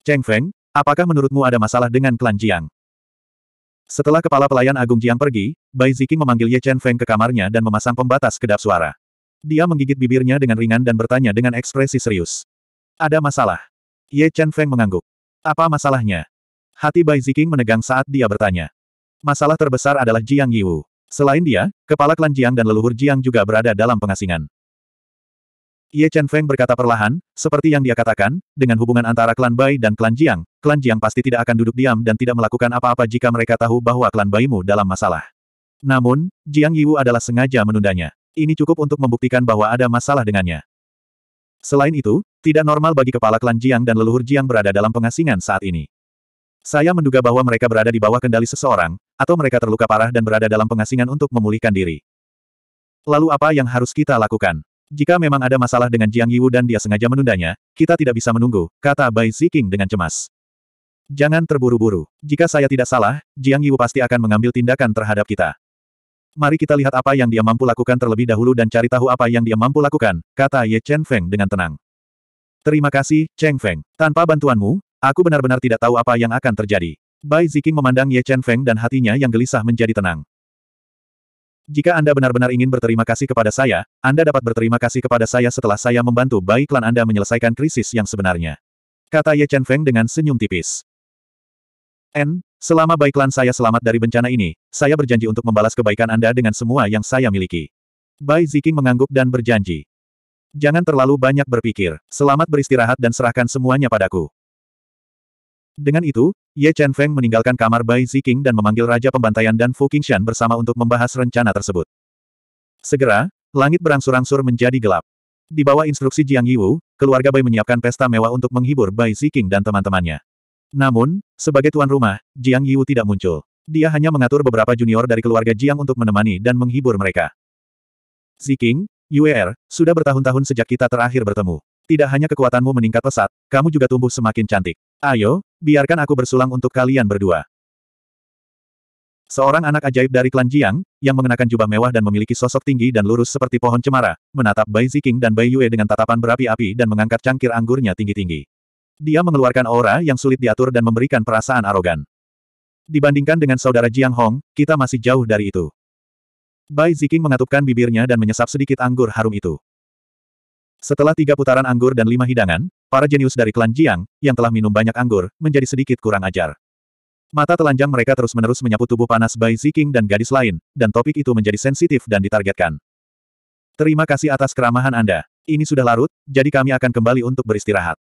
Cheng Feng, apakah menurutmu ada masalah dengan klan Jiang? Setelah kepala pelayan Agung Jiang pergi, Bai Ziking memanggil Ye Chen Feng ke kamarnya dan memasang pembatas kedap suara. Dia menggigit bibirnya dengan ringan dan bertanya dengan ekspresi serius. Ada masalah. Ye Chen Feng mengangguk. Apa masalahnya? Hati Bai Ziking menegang saat dia bertanya. Masalah terbesar adalah Jiang Yiwu. Selain dia, kepala klan Jiang dan leluhur Jiang juga berada dalam pengasingan. Ye Chen Feng berkata perlahan, seperti yang dia katakan, dengan hubungan antara klan Bai dan klan Jiang, klan Jiang pasti tidak akan duduk diam dan tidak melakukan apa-apa jika mereka tahu bahwa klan Baimu dalam masalah. Namun, Jiang Yiwu adalah sengaja menundanya. Ini cukup untuk membuktikan bahwa ada masalah dengannya. Selain itu, tidak normal bagi kepala klan Jiang dan leluhur Jiang berada dalam pengasingan saat ini. Saya menduga bahwa mereka berada di bawah kendali seseorang, atau mereka terluka parah dan berada dalam pengasingan untuk memulihkan diri. Lalu apa yang harus kita lakukan? Jika memang ada masalah dengan Jiang Yiwu dan dia sengaja menundanya, kita tidak bisa menunggu, kata Bai Ziking dengan cemas. Jangan terburu-buru. Jika saya tidak salah, Jiang Yiwu pasti akan mengambil tindakan terhadap kita. Mari kita lihat apa yang dia mampu lakukan terlebih dahulu dan cari tahu apa yang dia mampu lakukan, kata Ye Chen Feng dengan tenang. Terima kasih, Cheng Feng. Tanpa bantuanmu, aku benar-benar tidak tahu apa yang akan terjadi. Bai Ziking memandang Ye Chen Feng dan hatinya yang gelisah menjadi tenang. Jika Anda benar-benar ingin berterima kasih kepada saya, Anda dapat berterima kasih kepada saya setelah saya membantu Bai Klan Anda menyelesaikan krisis yang sebenarnya. Kata Ye Chen Feng dengan senyum tipis. N, selama Bai Klan saya selamat dari bencana ini, saya berjanji untuk membalas kebaikan Anda dengan semua yang saya miliki. Bai Ziking mengangguk dan berjanji. Jangan terlalu banyak berpikir. Selamat beristirahat dan serahkan semuanya padaku. Dengan itu, Ye Chen Feng meninggalkan kamar Bai Ziking dan memanggil Raja Pembantaian dan Fu Qingshan bersama untuk membahas rencana tersebut. Segera, langit berangsur-angsur menjadi gelap. Di bawah instruksi Jiang Yiwu, keluarga Bai menyiapkan pesta mewah untuk menghibur Bai Ziking dan teman-temannya. Namun, sebagai tuan rumah, Jiang Yiwu tidak muncul. Dia hanya mengatur beberapa junior dari keluarga Jiang untuk menemani dan menghibur mereka. Ziking, UER, sudah bertahun-tahun sejak kita terakhir bertemu. Tidak hanya kekuatanmu meningkat pesat, kamu juga tumbuh semakin cantik. Ayo, biarkan aku bersulang untuk kalian berdua. Seorang anak ajaib dari klan Jiang, yang mengenakan jubah mewah dan memiliki sosok tinggi dan lurus seperti pohon cemara, menatap Bai Ziking dan Bai Yue dengan tatapan berapi-api dan mengangkat cangkir anggurnya tinggi-tinggi. Dia mengeluarkan aura yang sulit diatur dan memberikan perasaan arogan. Dibandingkan dengan saudara Jiang Hong, kita masih jauh dari itu. Bai Ziking mengatupkan bibirnya dan menyesap sedikit anggur harum itu. Setelah tiga putaran anggur dan lima hidangan, para jenius dari klan Jiang, yang telah minum banyak anggur, menjadi sedikit kurang ajar. Mata telanjang mereka terus-menerus menyapu tubuh panas Bai Ziking dan gadis lain, dan topik itu menjadi sensitif dan ditargetkan. Terima kasih atas keramahan Anda. Ini sudah larut, jadi kami akan kembali untuk beristirahat.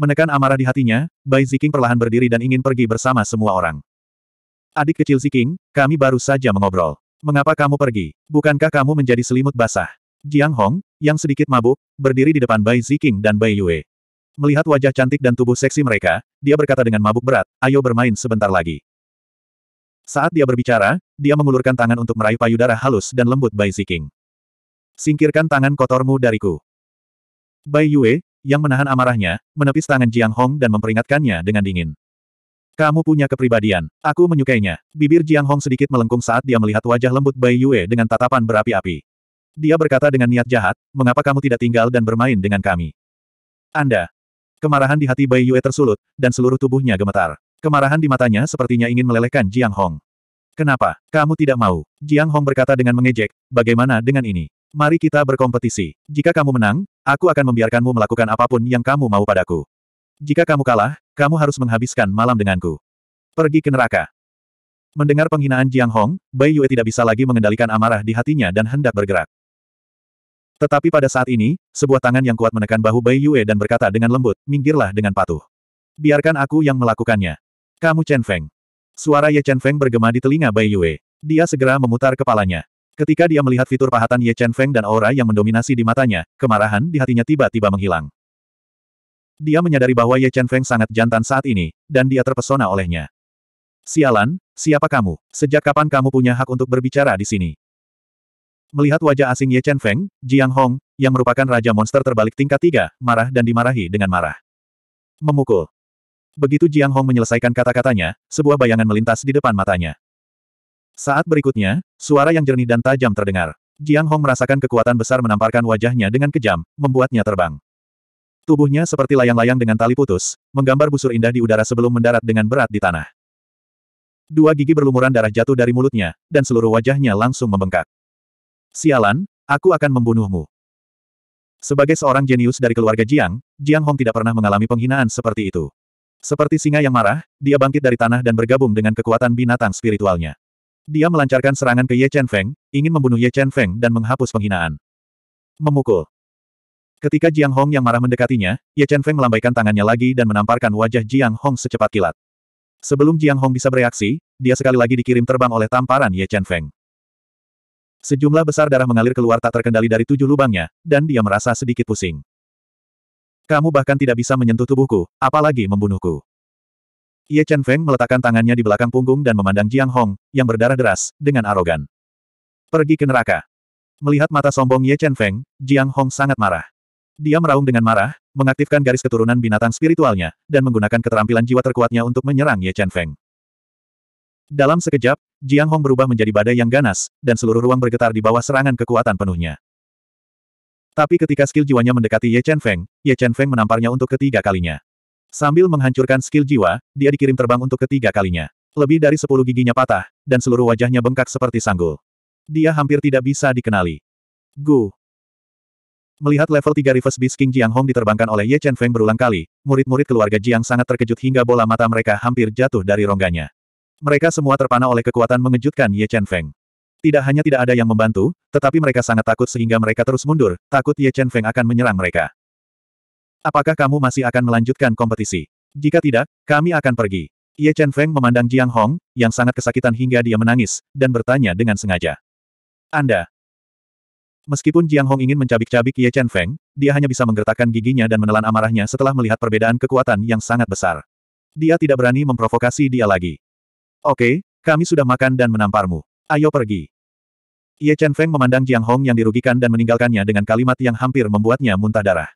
Menekan amarah di hatinya, Bai Ziking perlahan berdiri dan ingin pergi bersama semua orang. Adik kecil Ziking, kami baru saja mengobrol. Mengapa kamu pergi? Bukankah kamu menjadi selimut basah? Jiang Hong, yang sedikit mabuk, berdiri di depan Bai Ziking dan Bai Yue. Melihat wajah cantik dan tubuh seksi mereka, dia berkata dengan mabuk berat, ayo bermain sebentar lagi. Saat dia berbicara, dia mengulurkan tangan untuk meraih payudara halus dan lembut Bai Ziking. Singkirkan tangan kotormu dariku. Bai Yue, yang menahan amarahnya, menepis tangan Jiang Hong dan memperingatkannya dengan dingin. Kamu punya kepribadian. Aku menyukainya. Bibir Jiang Hong sedikit melengkung saat dia melihat wajah lembut Bai Yue dengan tatapan berapi-api. Dia berkata dengan niat jahat, mengapa kamu tidak tinggal dan bermain dengan kami? Anda. Kemarahan di hati Bai Yue tersulut, dan seluruh tubuhnya gemetar. Kemarahan di matanya sepertinya ingin melelehkan Jiang Hong. Kenapa? Kamu tidak mau? Jiang Hong berkata dengan mengejek, bagaimana dengan ini? Mari kita berkompetisi. Jika kamu menang, aku akan membiarkanmu melakukan apapun yang kamu mau padaku. Jika kamu kalah, kamu harus menghabiskan malam denganku. Pergi ke neraka. Mendengar penghinaan Jiang Hong, Bai Yue tidak bisa lagi mengendalikan amarah di hatinya dan hendak bergerak. Tetapi pada saat ini, sebuah tangan yang kuat menekan bahu Bai Yue dan berkata dengan lembut, minggirlah dengan patuh. Biarkan aku yang melakukannya. Kamu Chen Feng. Suara Ye Chen Feng bergema di telinga Bai Yue. Dia segera memutar kepalanya. Ketika dia melihat fitur pahatan Ye Chen Feng dan aura yang mendominasi di matanya, kemarahan di hatinya tiba-tiba menghilang. Dia menyadari bahwa Ye Chen Feng sangat jantan saat ini, dan dia terpesona olehnya. Sialan, siapa kamu? Sejak kapan kamu punya hak untuk berbicara di sini? Melihat wajah asing Ye Chen Feng, Jiang Hong, yang merupakan Raja Monster terbalik tingkat tiga, marah dan dimarahi dengan marah. Memukul. Begitu Jiang Hong menyelesaikan kata-katanya, sebuah bayangan melintas di depan matanya. Saat berikutnya, suara yang jernih dan tajam terdengar. Jiang Hong merasakan kekuatan besar menamparkan wajahnya dengan kejam, membuatnya terbang. Tubuhnya seperti layang-layang dengan tali putus, menggambar busur indah di udara sebelum mendarat dengan berat di tanah. Dua gigi berlumuran darah jatuh dari mulutnya, dan seluruh wajahnya langsung membengkak. Sialan, aku akan membunuhmu. Sebagai seorang jenius dari keluarga Jiang, Jiang Hong tidak pernah mengalami penghinaan seperti itu. Seperti singa yang marah, dia bangkit dari tanah dan bergabung dengan kekuatan binatang spiritualnya. Dia melancarkan serangan ke Ye Chen Feng, ingin membunuh Ye Chen Feng dan menghapus penghinaan. Memukul. Ketika Jiang Hong yang marah mendekatinya, Ye Chen Feng melambaikan tangannya lagi dan menamparkan wajah Jiang Hong secepat kilat. Sebelum Jiang Hong bisa bereaksi, dia sekali lagi dikirim terbang oleh tamparan Ye Chen Feng. Sejumlah besar darah mengalir keluar tak terkendali dari tujuh lubangnya, dan dia merasa sedikit pusing. Kamu bahkan tidak bisa menyentuh tubuhku, apalagi membunuhku. Ye Chen Feng meletakkan tangannya di belakang punggung dan memandang Jiang Hong, yang berdarah deras, dengan arogan. Pergi ke neraka. Melihat mata sombong Ye Chen Feng, Jiang Hong sangat marah. Dia meraung dengan marah, mengaktifkan garis keturunan binatang spiritualnya, dan menggunakan keterampilan jiwa terkuatnya untuk menyerang Ye Chen Feng. Dalam sekejap, Jiang Hong berubah menjadi badai yang ganas, dan seluruh ruang bergetar di bawah serangan kekuatan penuhnya. Tapi ketika skill jiwanya mendekati Ye Chen Feng, Ye Chen Feng menamparnya untuk ketiga kalinya. Sambil menghancurkan skill jiwa, dia dikirim terbang untuk ketiga kalinya. Lebih dari sepuluh giginya patah, dan seluruh wajahnya bengkak seperti sanggul. Dia hampir tidak bisa dikenali. Gu. Melihat level 3 Reverse Beast King Jiang Hong diterbangkan oleh Ye Chen Feng berulang kali, murid-murid keluarga Jiang sangat terkejut hingga bola mata mereka hampir jatuh dari rongganya. Mereka semua terpana oleh kekuatan mengejutkan Ye Chen Feng. Tidak hanya tidak ada yang membantu, tetapi mereka sangat takut sehingga mereka terus mundur, takut Ye Chen Feng akan menyerang mereka. Apakah kamu masih akan melanjutkan kompetisi? Jika tidak, kami akan pergi. Ye Chen Feng memandang Jiang Hong, yang sangat kesakitan hingga dia menangis, dan bertanya dengan sengaja. Anda. Meskipun Jiang Hong ingin mencabik-cabik Ye Chen Feng, dia hanya bisa menggertakkan giginya dan menelan amarahnya setelah melihat perbedaan kekuatan yang sangat besar. Dia tidak berani memprovokasi dia lagi. Oke, kami sudah makan dan menamparmu. Ayo pergi. Ye Chen Feng memandang Jiang Hong yang dirugikan dan meninggalkannya dengan kalimat yang hampir membuatnya muntah darah.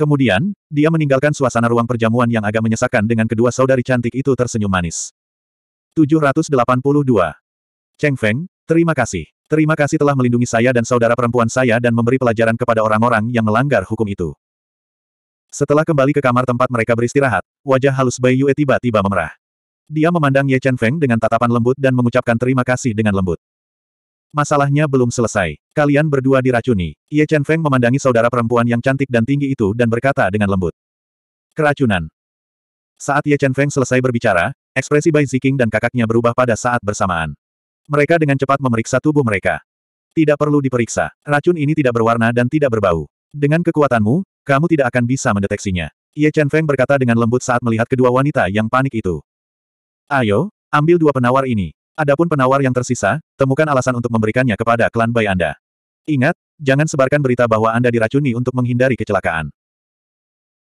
Kemudian, dia meninggalkan suasana ruang perjamuan yang agak menyesakkan dengan kedua saudari cantik itu tersenyum manis. 782. Cheng Feng, terima kasih. Terima kasih telah melindungi saya dan saudara perempuan saya dan memberi pelajaran kepada orang-orang yang melanggar hukum itu. Setelah kembali ke kamar tempat mereka beristirahat, wajah halus Bai Yue tiba-tiba memerah. Dia memandang Ye Chen Feng dengan tatapan lembut dan mengucapkan terima kasih dengan lembut. Masalahnya belum selesai. Kalian berdua diracuni. Ye Chen Feng memandangi saudara perempuan yang cantik dan tinggi itu dan berkata dengan lembut. Keracunan. Saat Ye Chen Feng selesai berbicara, ekspresi Bai Ziking dan kakaknya berubah pada saat bersamaan. Mereka dengan cepat memeriksa tubuh mereka. Tidak perlu diperiksa. Racun ini tidak berwarna dan tidak berbau. Dengan kekuatanmu, kamu tidak akan bisa mendeteksinya. Ye Chen Feng berkata dengan lembut saat melihat kedua wanita yang panik itu. Ayo, ambil dua penawar ini. Adapun penawar yang tersisa, temukan alasan untuk memberikannya kepada klan Bai Anda. Ingat, jangan sebarkan berita bahwa Anda diracuni untuk menghindari kecelakaan.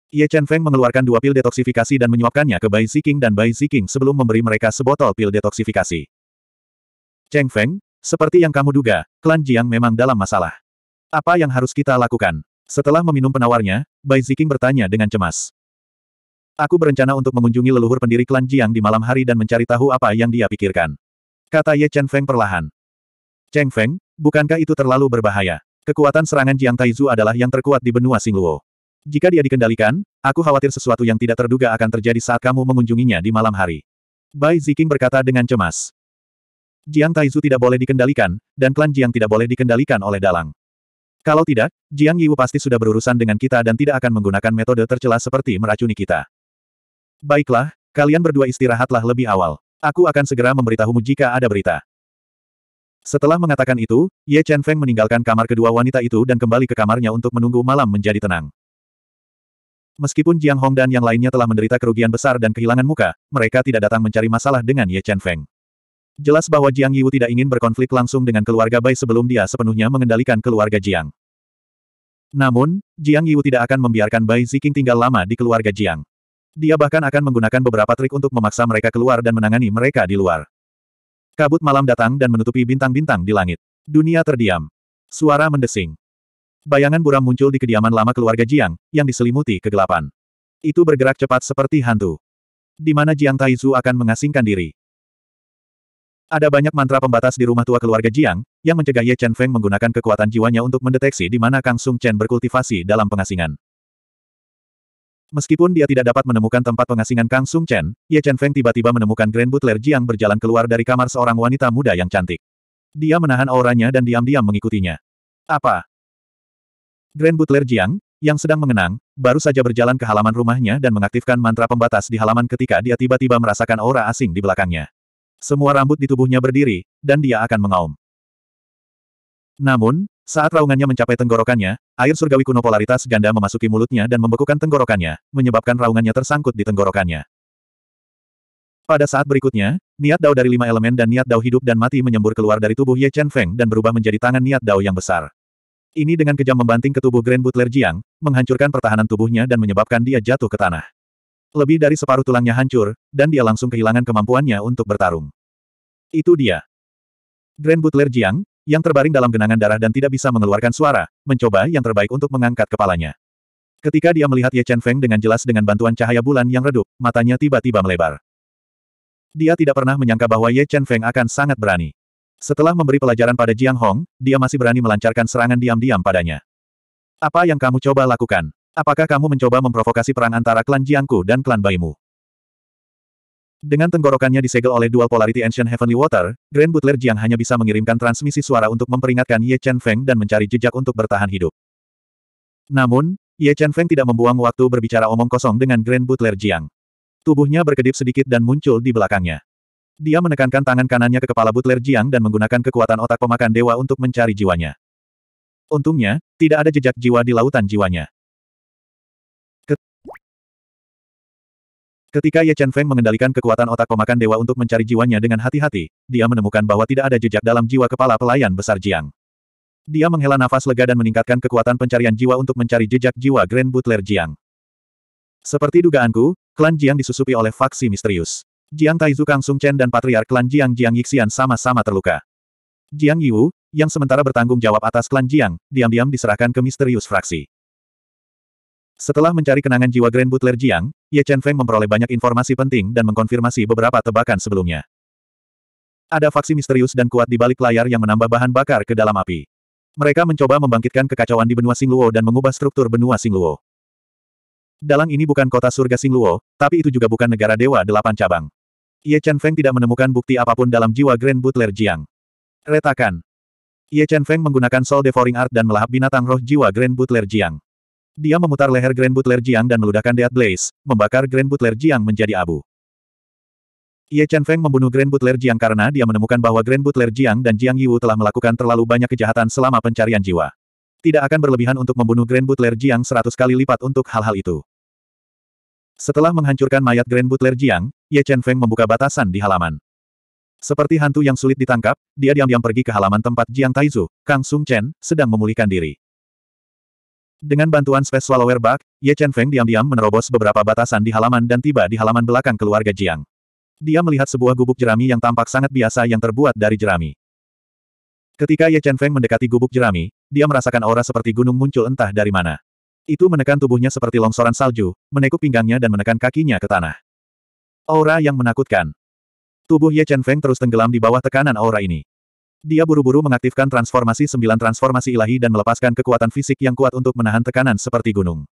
Ye Chen Feng mengeluarkan dua pil detoksifikasi dan menyuapkannya ke Bai Ziking dan Bai Ziking sebelum memberi mereka sebotol pil detoksifikasi. Cheng Feng, seperti yang kamu duga, klan Jiang memang dalam masalah. Apa yang harus kita lakukan? Setelah meminum penawarnya, Bai Ziking bertanya dengan cemas. Aku berencana untuk mengunjungi leluhur pendiri klan Jiang di malam hari dan mencari tahu apa yang dia pikirkan. Kata Ye Chen Feng perlahan. Cheng Feng, bukankah itu terlalu berbahaya? Kekuatan serangan Jiang Taizu adalah yang terkuat di benua Singluo. Jika dia dikendalikan, aku khawatir sesuatu yang tidak terduga akan terjadi saat kamu mengunjunginya di malam hari. Bai Ziking berkata dengan cemas. Jiang Taizu tidak boleh dikendalikan, dan klan Jiang tidak boleh dikendalikan oleh dalang. Kalau tidak, Jiang Yiwu pasti sudah berurusan dengan kita dan tidak akan menggunakan metode tercela seperti meracuni kita. Baiklah, kalian berdua istirahatlah lebih awal. Aku akan segera memberitahumu jika ada berita. Setelah mengatakan itu, Ye Chen Feng meninggalkan kamar kedua wanita itu dan kembali ke kamarnya untuk menunggu malam menjadi tenang. Meskipun Jiang Hong dan yang lainnya telah menderita kerugian besar dan kehilangan muka, mereka tidak datang mencari masalah dengan Ye Chen Feng. Jelas bahwa Jiang Yiwu tidak ingin berkonflik langsung dengan keluarga Bai sebelum dia sepenuhnya mengendalikan keluarga Jiang. Namun, Jiang Yiwu tidak akan membiarkan Bai Ziking tinggal lama di keluarga Jiang. Dia bahkan akan menggunakan beberapa trik untuk memaksa mereka keluar dan menangani mereka di luar. Kabut malam datang dan menutupi bintang-bintang di langit. Dunia terdiam. Suara mendesing. Bayangan buram muncul di kediaman lama keluarga Jiang, yang diselimuti kegelapan. Itu bergerak cepat seperti hantu. Di mana Jiang Taizu akan mengasingkan diri. Ada banyak mantra pembatas di rumah tua keluarga Jiang, yang mencegah Ye Chen Feng menggunakan kekuatan jiwanya untuk mendeteksi di mana Kang Sung Chen berkultivasi dalam pengasingan. Meskipun dia tidak dapat menemukan tempat pengasingan Kang Sung Chen, Ye Chen Feng tiba-tiba menemukan Grand Butler Jiang berjalan keluar dari kamar seorang wanita muda yang cantik. Dia menahan auranya dan diam-diam mengikutinya. Apa? Grand Butler Jiang, yang sedang mengenang, baru saja berjalan ke halaman rumahnya dan mengaktifkan mantra pembatas di halaman ketika dia tiba-tiba merasakan aura asing di belakangnya. Semua rambut di tubuhnya berdiri, dan dia akan mengaum. Namun, saat raungannya mencapai tenggorokannya, air surgawi kuno polaritas ganda memasuki mulutnya dan membekukan tenggorokannya, menyebabkan raungannya tersangkut di tenggorokannya. Pada saat berikutnya, niat dao dari lima elemen dan niat dao hidup dan mati menyembur keluar dari tubuh Ye Chen Feng dan berubah menjadi tangan niat dao yang besar. Ini dengan kejam membanting ke tubuh Grand Butler Jiang, menghancurkan pertahanan tubuhnya dan menyebabkan dia jatuh ke tanah. Lebih dari separuh tulangnya hancur, dan dia langsung kehilangan kemampuannya untuk bertarung. Itu dia. Grand Butler Jiang, yang terbaring dalam genangan darah dan tidak bisa mengeluarkan suara, mencoba yang terbaik untuk mengangkat kepalanya. Ketika dia melihat Ye Chen Feng dengan jelas dengan bantuan cahaya bulan yang redup, matanya tiba-tiba melebar. Dia tidak pernah menyangka bahwa Ye Chen Feng akan sangat berani. Setelah memberi pelajaran pada Jiang Hong, dia masih berani melancarkan serangan diam-diam padanya. Apa yang kamu coba lakukan? Apakah kamu mencoba memprovokasi perang antara klan Jiangku dan klan Baimu? Dengan tenggorokannya disegel oleh dual polarity Ancient Heavenly Water, Grand Butler Jiang hanya bisa mengirimkan transmisi suara untuk memperingatkan Ye Chen Feng dan mencari jejak untuk bertahan hidup. Namun, Ye Chen Feng tidak membuang waktu berbicara omong kosong dengan Grand Butler Jiang. Tubuhnya berkedip sedikit dan muncul di belakangnya. Dia menekankan tangan kanannya ke kepala Butler Jiang dan menggunakan kekuatan otak pemakan dewa untuk mencari jiwanya. Untungnya, tidak ada jejak jiwa di lautan jiwanya. Ketika Ye Chen Feng mengendalikan kekuatan otak pemakan dewa untuk mencari jiwanya dengan hati-hati, dia menemukan bahwa tidak ada jejak dalam jiwa kepala pelayan besar Jiang. Dia menghela nafas lega dan meningkatkan kekuatan pencarian jiwa untuk mencari jejak jiwa Grand Butler Jiang. Seperti dugaanku, klan Jiang disusupi oleh faksi misterius. Jiang Taizu Kang Sung Chen dan patriark klan Jiang Jiang Yixian sama-sama terluka. Jiang Yiwu, yang sementara bertanggung jawab atas klan Jiang, diam-diam diserahkan ke misterius fraksi. Setelah mencari kenangan jiwa Grand Butler Jiang, Ye Chen Feng memperoleh banyak informasi penting dan mengkonfirmasi beberapa tebakan sebelumnya. Ada faksi misterius dan kuat di balik layar yang menambah bahan bakar ke dalam api. Mereka mencoba membangkitkan kekacauan di benua Singluo dan mengubah struktur benua Singluo. Dalang ini bukan kota surga Singluo, tapi itu juga bukan negara dewa delapan cabang. Ye Chen Feng tidak menemukan bukti apapun dalam jiwa Grand Butler Jiang. Retakan. Ye Chen Feng menggunakan Soul Devouring Art dan melahap binatang roh jiwa Grand Butler Jiang. Dia memutar leher Grand Butler Jiang dan meludahkan Death Blaze, membakar Grand Butler Jiang menjadi abu. Ye Chen Feng membunuh Grand Butler Jiang karena dia menemukan bahwa Grand Butler Jiang dan Jiang Yiwu telah melakukan terlalu banyak kejahatan selama pencarian jiwa. Tidak akan berlebihan untuk membunuh Grand Butler Jiang seratus kali lipat untuk hal-hal itu. Setelah menghancurkan mayat Grand Butler Jiang, Ye Chen Feng membuka batasan di halaman. Seperti hantu yang sulit ditangkap, dia diam-diam pergi ke halaman tempat Jiang Taizu, Kang Sung Chen, sedang memulihkan diri. Dengan bantuan Space Swallower Bug, Ye Chen Feng diam-diam menerobos beberapa batasan di halaman dan tiba di halaman belakang keluarga Jiang. Dia melihat sebuah gubuk jerami yang tampak sangat biasa yang terbuat dari jerami. Ketika Ye Chen Feng mendekati gubuk jerami, dia merasakan aura seperti gunung muncul entah dari mana. Itu menekan tubuhnya seperti longsoran salju, menekuk pinggangnya dan menekan kakinya ke tanah. Aura yang menakutkan. Tubuh Ye Chen Feng terus tenggelam di bawah tekanan aura ini. Dia buru-buru mengaktifkan transformasi sembilan transformasi ilahi dan melepaskan kekuatan fisik yang kuat untuk menahan tekanan seperti gunung.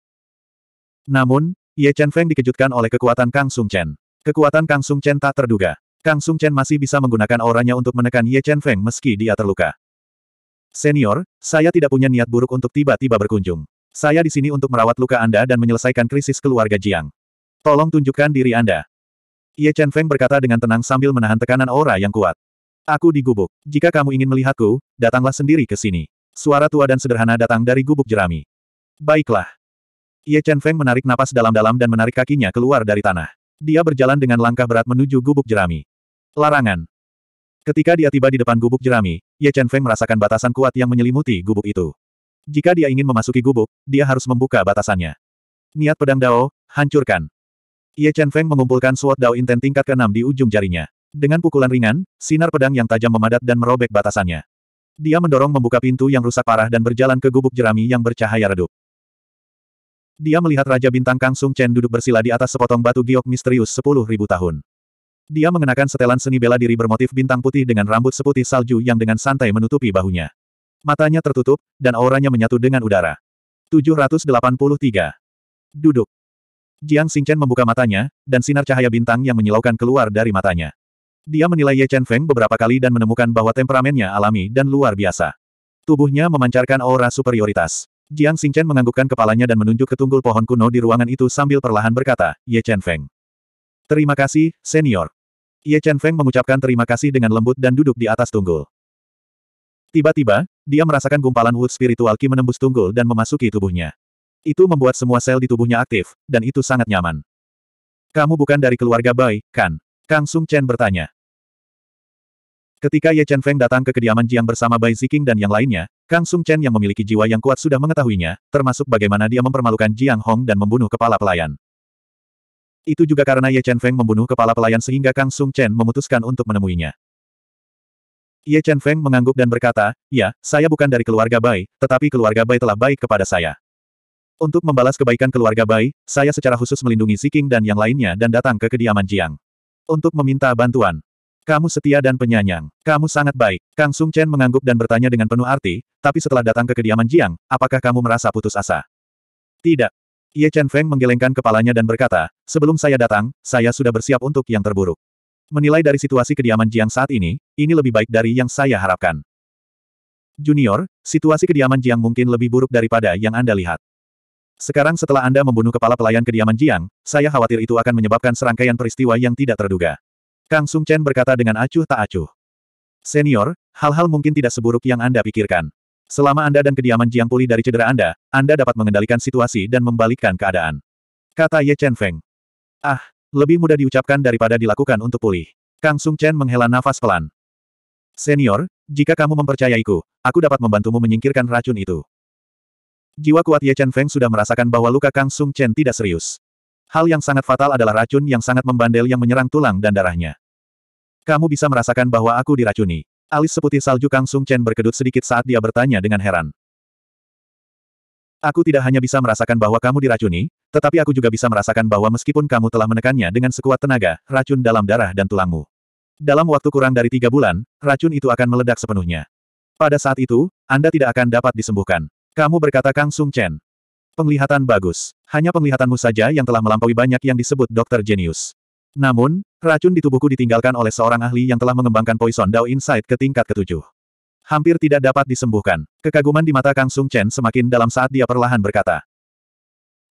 Namun, Ye Chen Feng dikejutkan oleh kekuatan Kang Sung Chen. Kekuatan Kang Sung Chen tak terduga. Kang Sung Chen masih bisa menggunakan auranya untuk menekan Ye Chen Feng meski dia terluka. Senior, saya tidak punya niat buruk untuk tiba-tiba berkunjung. Saya di sini untuk merawat luka Anda dan menyelesaikan krisis keluarga Jiang. Tolong tunjukkan diri Anda. Ye Chen Feng berkata dengan tenang sambil menahan tekanan aura yang kuat. Aku di gubuk. Jika kamu ingin melihatku, datanglah sendiri ke sini. Suara tua dan sederhana datang dari gubuk jerami. Baiklah. Ye Chen Feng menarik napas dalam-dalam dan menarik kakinya keluar dari tanah. Dia berjalan dengan langkah berat menuju gubuk jerami. Larangan. Ketika dia tiba di depan gubuk jerami, Ye Chen Feng merasakan batasan kuat yang menyelimuti gubuk itu. Jika dia ingin memasuki gubuk, dia harus membuka batasannya. Niat pedang Dao, hancurkan. Ye Chen Feng mengumpulkan suot Dao Inten tingkat ke-6 di ujung jarinya. Dengan pukulan ringan, sinar pedang yang tajam memadat dan merobek batasannya. Dia mendorong membuka pintu yang rusak parah dan berjalan ke gubuk jerami yang bercahaya redup. Dia melihat Raja Bintang Kang Sung Chen duduk bersila di atas sepotong batu giok misterius sepuluh ribu tahun. Dia mengenakan setelan seni bela diri bermotif bintang putih dengan rambut seputih salju yang dengan santai menutupi bahunya. Matanya tertutup, dan auranya menyatu dengan udara. 783. Duduk. Jiang Xingchen membuka matanya, dan sinar cahaya bintang yang menyilaukan keluar dari matanya. Dia menilai Ye Chen Feng beberapa kali dan menemukan bahwa temperamennya alami dan luar biasa. Tubuhnya memancarkan aura superioritas. Jiang Xingchen menganggukkan kepalanya dan menunjuk ke tunggul pohon kuno di ruangan itu sambil perlahan berkata, Ye Chen Feng. Terima kasih, senior. Ye Chen Feng mengucapkan terima kasih dengan lembut dan duduk di atas tunggul. Tiba-tiba, dia merasakan gumpalan Wood Spiritual Ki menembus tunggul dan memasuki tubuhnya. Itu membuat semua sel di tubuhnya aktif, dan itu sangat nyaman. Kamu bukan dari keluarga Bai, kan? Kang Sung Chen bertanya. Ketika Ye Chen Feng datang ke kediaman Jiang bersama Bai Ziking dan yang lainnya, Kang Sung Chen yang memiliki jiwa yang kuat sudah mengetahuinya, termasuk bagaimana dia mempermalukan Jiang Hong dan membunuh kepala pelayan. Itu juga karena Ye Chen Feng membunuh kepala pelayan sehingga Kang Sung Chen memutuskan untuk menemuinya. Ye Chen Feng mengangguk dan berkata, Ya, saya bukan dari keluarga Bai, tetapi keluarga Bai telah baik kepada saya. Untuk membalas kebaikan keluarga Bai, saya secara khusus melindungi Ziking dan yang lainnya dan datang ke kediaman Jiang untuk meminta bantuan. Kamu setia dan penyanyang. Kamu sangat baik. Kang Sung Chen mengangguk dan bertanya dengan penuh arti, tapi setelah datang ke kediaman Jiang, apakah kamu merasa putus asa? Tidak. Ye Chen Feng menggelengkan kepalanya dan berkata, sebelum saya datang, saya sudah bersiap untuk yang terburuk. Menilai dari situasi kediaman Jiang saat ini, ini lebih baik dari yang saya harapkan. Junior, situasi kediaman Jiang mungkin lebih buruk daripada yang Anda lihat. Sekarang setelah Anda membunuh kepala pelayan kediaman Jiang, saya khawatir itu akan menyebabkan serangkaian peristiwa yang tidak terduga. Kang Sung Chen berkata dengan acuh tak acuh. Senior, hal-hal mungkin tidak seburuk yang Anda pikirkan. Selama Anda dan kediaman Jiang pulih dari cedera Anda, Anda dapat mengendalikan situasi dan membalikkan keadaan. Kata Ye Chen Feng. Ah, lebih mudah diucapkan daripada dilakukan untuk pulih. Kang Sung Chen menghela nafas pelan. Senior, jika kamu mempercayaiku, aku dapat membantumu menyingkirkan racun itu. Jiwa kuat Ye Chen Feng sudah merasakan bahwa luka Kang Sung Chen tidak serius. Hal yang sangat fatal adalah racun yang sangat membandel yang menyerang tulang dan darahnya. Kamu bisa merasakan bahwa aku diracuni. Alis seputih salju Kang Sung Chen berkedut sedikit saat dia bertanya dengan heran. Aku tidak hanya bisa merasakan bahwa kamu diracuni, tetapi aku juga bisa merasakan bahwa meskipun kamu telah menekannya dengan sekuat tenaga, racun dalam darah dan tulangmu. Dalam waktu kurang dari tiga bulan, racun itu akan meledak sepenuhnya. Pada saat itu, Anda tidak akan dapat disembuhkan. Kamu berkata Kang Sung Chen. Penglihatan bagus. Hanya penglihatanmu saja yang telah melampaui banyak yang disebut dokter jenius. Namun, racun di tubuhku ditinggalkan oleh seorang ahli yang telah mengembangkan Poison Dao Insight ke tingkat ketujuh. Hampir tidak dapat disembuhkan. Kekaguman di mata Kang Sung Chen semakin dalam saat dia perlahan berkata.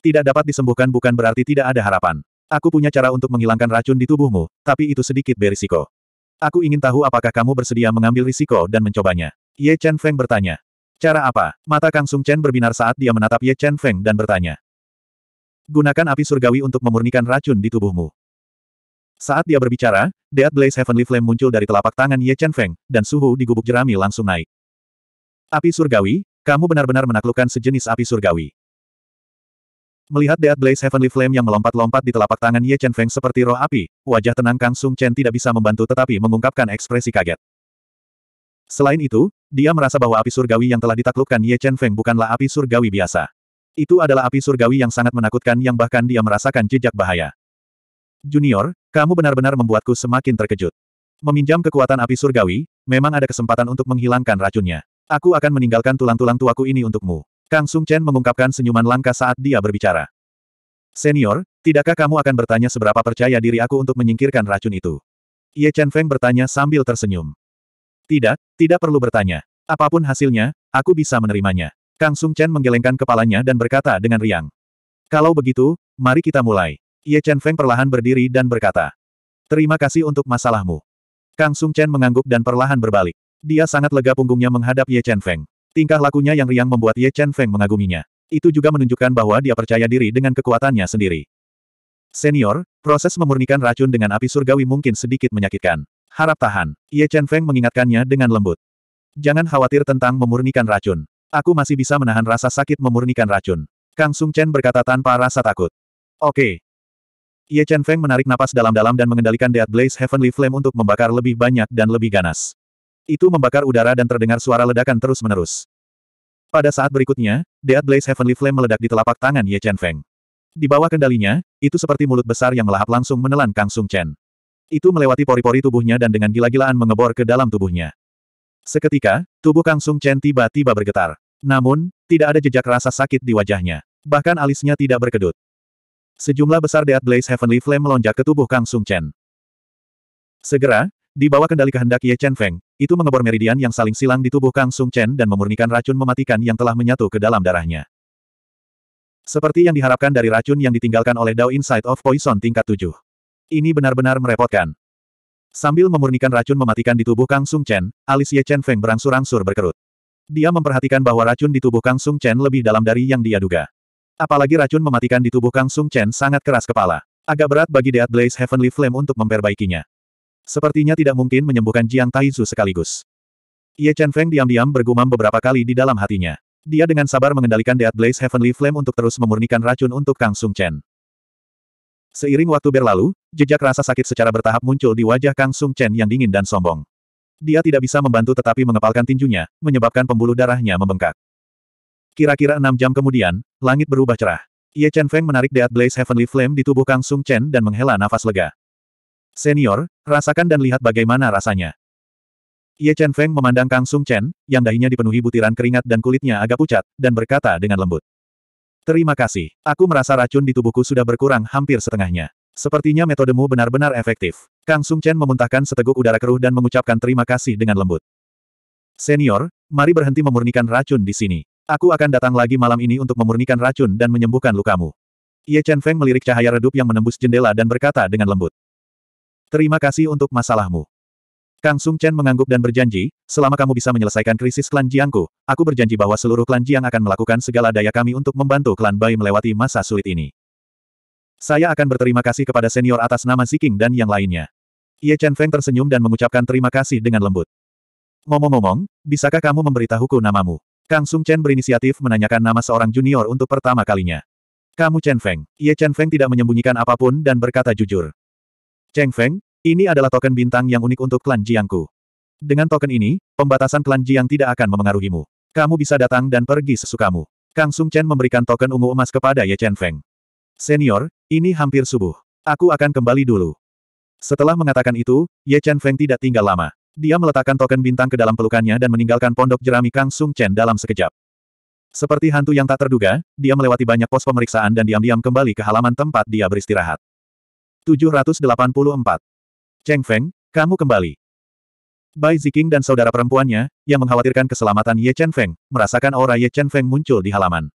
Tidak dapat disembuhkan bukan berarti tidak ada harapan. Aku punya cara untuk menghilangkan racun di tubuhmu, tapi itu sedikit berisiko. Aku ingin tahu apakah kamu bersedia mengambil risiko dan mencobanya. Ye Chen Feng bertanya. Cara apa? Mata Kang Sung Chen berbinar saat dia menatap Ye Chen Feng dan bertanya. Gunakan api surgawi untuk memurnikan racun di tubuhmu. Saat dia berbicara, Deat Blaze Heavenly Flame muncul dari telapak tangan Ye Chen Feng, dan suhu di gubuk jerami langsung naik. Api surgawi, kamu benar-benar menaklukkan sejenis api surgawi. Melihat Deat Blaze Heavenly Flame yang melompat-lompat di telapak tangan Ye Chen Feng seperti roh api, wajah tenang Kang Sung Chen tidak bisa membantu tetapi mengungkapkan ekspresi kaget. Selain itu, dia merasa bahwa api surgawi yang telah ditaklukkan Ye Chen Feng bukanlah api surgawi biasa. Itu adalah api surgawi yang sangat menakutkan yang bahkan dia merasakan jejak bahaya. Junior, kamu benar-benar membuatku semakin terkejut. Meminjam kekuatan api surgawi, memang ada kesempatan untuk menghilangkan racunnya. Aku akan meninggalkan tulang-tulang tuaku ini untukmu. Kang Sung Chen mengungkapkan senyuman langka saat dia berbicara. Senior, tidakkah kamu akan bertanya seberapa percaya diri aku untuk menyingkirkan racun itu? Ye Chen Feng bertanya sambil tersenyum. Tidak, tidak perlu bertanya. Apapun hasilnya, aku bisa menerimanya. Kang Sung Chen menggelengkan kepalanya dan berkata dengan riang. Kalau begitu, mari kita mulai. Ye Chen Feng perlahan berdiri dan berkata. Terima kasih untuk masalahmu. Kang Sung Chen mengangguk dan perlahan berbalik. Dia sangat lega punggungnya menghadap Ye Chen Feng. Tingkah lakunya yang riang membuat Ye Chen Feng mengaguminya. Itu juga menunjukkan bahwa dia percaya diri dengan kekuatannya sendiri. Senior, proses memurnikan racun dengan api surgawi mungkin sedikit menyakitkan. Harap tahan. Ye Chen Feng mengingatkannya dengan lembut. Jangan khawatir tentang memurnikan racun. Aku masih bisa menahan rasa sakit memurnikan racun. Kang Sung Chen berkata tanpa rasa takut. Oke. Ye Chen Feng menarik napas dalam-dalam dan mengendalikan Death Blaze Heavenly Flame untuk membakar lebih banyak dan lebih ganas. Itu membakar udara dan terdengar suara ledakan terus-menerus. Pada saat berikutnya, Death Blaze Heavenly Flame meledak di telapak tangan Ye Chen Feng. Di bawah kendalinya, itu seperti mulut besar yang melahap langsung menelan Kang Sung Chen. Itu melewati pori-pori tubuhnya dan dengan gila-gilaan mengebor ke dalam tubuhnya. Seketika, tubuh Kang Sung Chen tiba-tiba bergetar. Namun, tidak ada jejak rasa sakit di wajahnya. Bahkan alisnya tidak berkedut. Sejumlah besar Dead Blaze Heavenly Flame melonjak ke tubuh Kang Sung Chen. Segera, di bawah kendali kehendak Ye Chen Feng, itu mengebor meridian yang saling silang di tubuh Kang Sung Chen dan memurnikan racun mematikan yang telah menyatu ke dalam darahnya. Seperti yang diharapkan dari racun yang ditinggalkan oleh Dao Inside of Poison tingkat 7. Ini benar-benar merepotkan. Sambil memurnikan racun mematikan di tubuh Kang Sung Chen, Alicia Chen Feng berangsur-angsur berkerut. Dia memperhatikan bahwa racun di tubuh Kang Sung Chen lebih dalam dari yang dia duga. Apalagi racun mematikan di tubuh Kang Sung Chen sangat keras kepala. Agak berat bagi Deat Blaze Heavenly Flame untuk memperbaikinya. Sepertinya tidak mungkin menyembuhkan Jiang Taizu sekaligus. Ye Chen Feng diam-diam bergumam beberapa kali di dalam hatinya. Dia dengan sabar mengendalikan Deat Blaze Heavenly Flame untuk terus memurnikan racun untuk Kang Sung Chen. Seiring waktu berlalu, jejak rasa sakit secara bertahap muncul di wajah Kang Sung Chen yang dingin dan sombong. Dia tidak bisa membantu tetapi mengepalkan tinjunya, menyebabkan pembuluh darahnya membengkak. Kira-kira enam jam kemudian, langit berubah cerah. Ye Chen Feng menarik Death Blaze Heavenly Flame di tubuh Kang Sung Chen dan menghela nafas lega. Senior, rasakan dan lihat bagaimana rasanya. Ye Chen Feng memandang Kang Sung Chen, yang dahinya dipenuhi butiran keringat dan kulitnya agak pucat, dan berkata dengan lembut. Terima kasih. Aku merasa racun di tubuhku sudah berkurang hampir setengahnya. Sepertinya metodemu benar-benar efektif. Kang Sung Chen memuntahkan seteguk udara keruh dan mengucapkan terima kasih dengan lembut. Senior, mari berhenti memurnikan racun di sini. Aku akan datang lagi malam ini untuk memurnikan racun dan menyembuhkan lukamu. Ye Chen Feng melirik cahaya redup yang menembus jendela dan berkata dengan lembut. Terima kasih untuk masalahmu. Kang Sung Chen mengangguk dan berjanji, selama kamu bisa menyelesaikan krisis klan Jiangku, aku berjanji bahwa seluruh klan Jiang akan melakukan segala daya kami untuk membantu klan Bai melewati masa sulit ini. Saya akan berterima kasih kepada senior atas nama Ziking dan yang lainnya. Ye Chen Feng tersenyum dan mengucapkan terima kasih dengan lembut. Ngomong-ngomong, bisakah kamu memberitahuku namamu? Kang Sung Chen berinisiatif menanyakan nama seorang junior untuk pertama kalinya. Kamu Chen Feng. Ye Chen Feng tidak menyembunyikan apapun dan berkata jujur. Cheng Feng, ini adalah token bintang yang unik untuk klan Jiangku. Dengan token ini, pembatasan klan Jiang tidak akan memengaruhimu. Kamu bisa datang dan pergi sesukamu. Kang Sung Chen memberikan token ungu emas kepada Ye Chen Feng. Senior, ini hampir subuh. Aku akan kembali dulu. Setelah mengatakan itu, Ye Chen Feng tidak tinggal lama. Dia meletakkan token bintang ke dalam pelukannya dan meninggalkan pondok jerami Kang Sung Chen dalam sekejap. Seperti hantu yang tak terduga, dia melewati banyak pos pemeriksaan dan diam-diam kembali ke halaman tempat dia beristirahat. 784. Cheng Feng, kamu kembali. Bai Ziking dan saudara perempuannya, yang mengkhawatirkan keselamatan Ye Chen Feng, merasakan aura Ye Chen Feng muncul di halaman.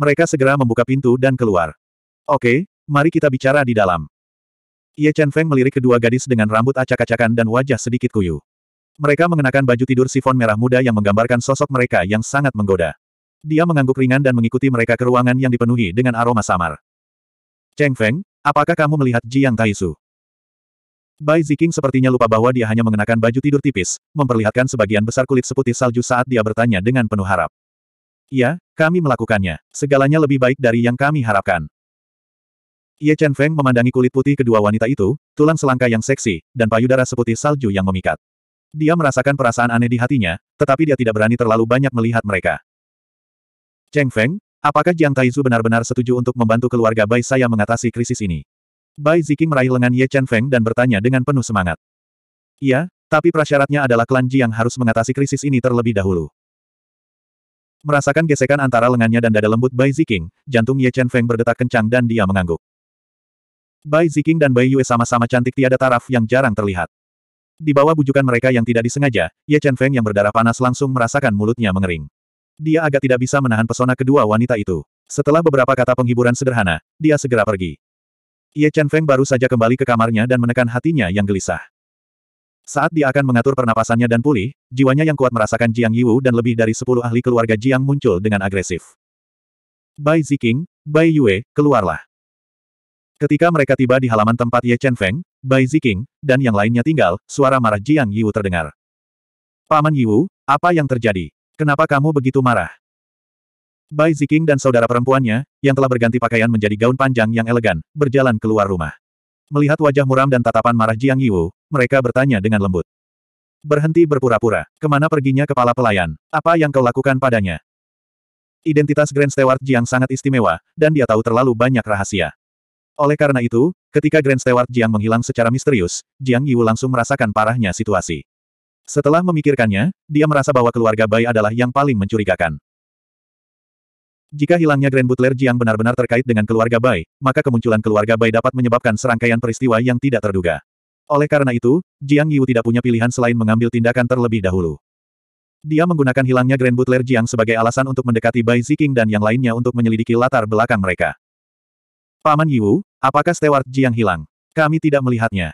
Mereka segera membuka pintu dan keluar. Oke, mari kita bicara di dalam. Ye Chen Feng melirik kedua gadis dengan rambut acak-acakan dan wajah sedikit kuyu. Mereka mengenakan baju tidur sifon merah muda yang menggambarkan sosok mereka yang sangat menggoda. Dia mengangguk ringan dan mengikuti mereka ke ruangan yang dipenuhi dengan aroma samar. Cheng Feng, apakah kamu melihat Jiang Taisu? Bai Ziking sepertinya lupa bahwa dia hanya mengenakan baju tidur tipis, memperlihatkan sebagian besar kulit seputih salju saat dia bertanya dengan penuh harap. Ya, kami melakukannya. Segalanya lebih baik dari yang kami harapkan. Ye Chen Feng memandangi kulit putih kedua wanita itu, tulang selangka yang seksi, dan payudara seputih salju yang memikat. Dia merasakan perasaan aneh di hatinya, tetapi dia tidak berani terlalu banyak melihat mereka. Cheng Feng, apakah Jiang Taizu benar-benar setuju untuk membantu keluarga Bai saya mengatasi krisis ini? Bai Ziki meraih lengan Ye Chen Feng dan bertanya dengan penuh semangat. Iya, tapi prasyaratnya adalah klan Ji yang harus mengatasi krisis ini terlebih dahulu. Merasakan gesekan antara lengannya dan dada lembut Bai Ziking, jantung Ye Chen Feng berdetak kencang dan dia mengangguk. Bai Ziking dan Bai Yue sama-sama cantik tiada taraf yang jarang terlihat. Di bawah bujukan mereka yang tidak disengaja, Ye Chen Feng yang berdarah panas langsung merasakan mulutnya mengering. Dia agak tidak bisa menahan pesona kedua wanita itu. Setelah beberapa kata penghiburan sederhana, dia segera pergi. Ye Chen Feng baru saja kembali ke kamarnya dan menekan hatinya yang gelisah. Saat dia akan mengatur pernapasannya dan pulih, jiwanya yang kuat merasakan Jiang Yiwu dan lebih dari sepuluh ahli keluarga Jiang muncul dengan agresif. Bai Ziking, Bai Yue, keluarlah. Ketika mereka tiba di halaman tempat Ye Chen Feng, Bai Ziking, dan yang lainnya tinggal, suara marah Jiang Yiwu terdengar. Paman Yiwu, apa yang terjadi? Kenapa kamu begitu marah? Bai Ziking dan saudara perempuannya, yang telah berganti pakaian menjadi gaun panjang yang elegan, berjalan keluar rumah. Melihat wajah muram dan tatapan marah Jiang Yiwu, mereka bertanya dengan lembut. Berhenti berpura-pura. Kemana perginya kepala pelayan? Apa yang kau lakukan padanya? Identitas Grand Steward Jiang sangat istimewa, dan dia tahu terlalu banyak rahasia. Oleh karena itu, ketika Grand Steward Jiang menghilang secara misterius, Jiang Yiwu langsung merasakan parahnya situasi. Setelah memikirkannya, dia merasa bahwa keluarga Bai adalah yang paling mencurigakan. Jika hilangnya Grand Butler Jiang benar-benar terkait dengan keluarga Bai, maka kemunculan keluarga Bai dapat menyebabkan serangkaian peristiwa yang tidak terduga. Oleh karena itu, Jiang Yu tidak punya pilihan selain mengambil tindakan terlebih dahulu. Dia menggunakan hilangnya Grand Butler Jiang sebagai alasan untuk mendekati Bai Ziking dan yang lainnya untuk menyelidiki latar belakang mereka. Paman Yu, apakah Stewart Jiang hilang? Kami tidak melihatnya.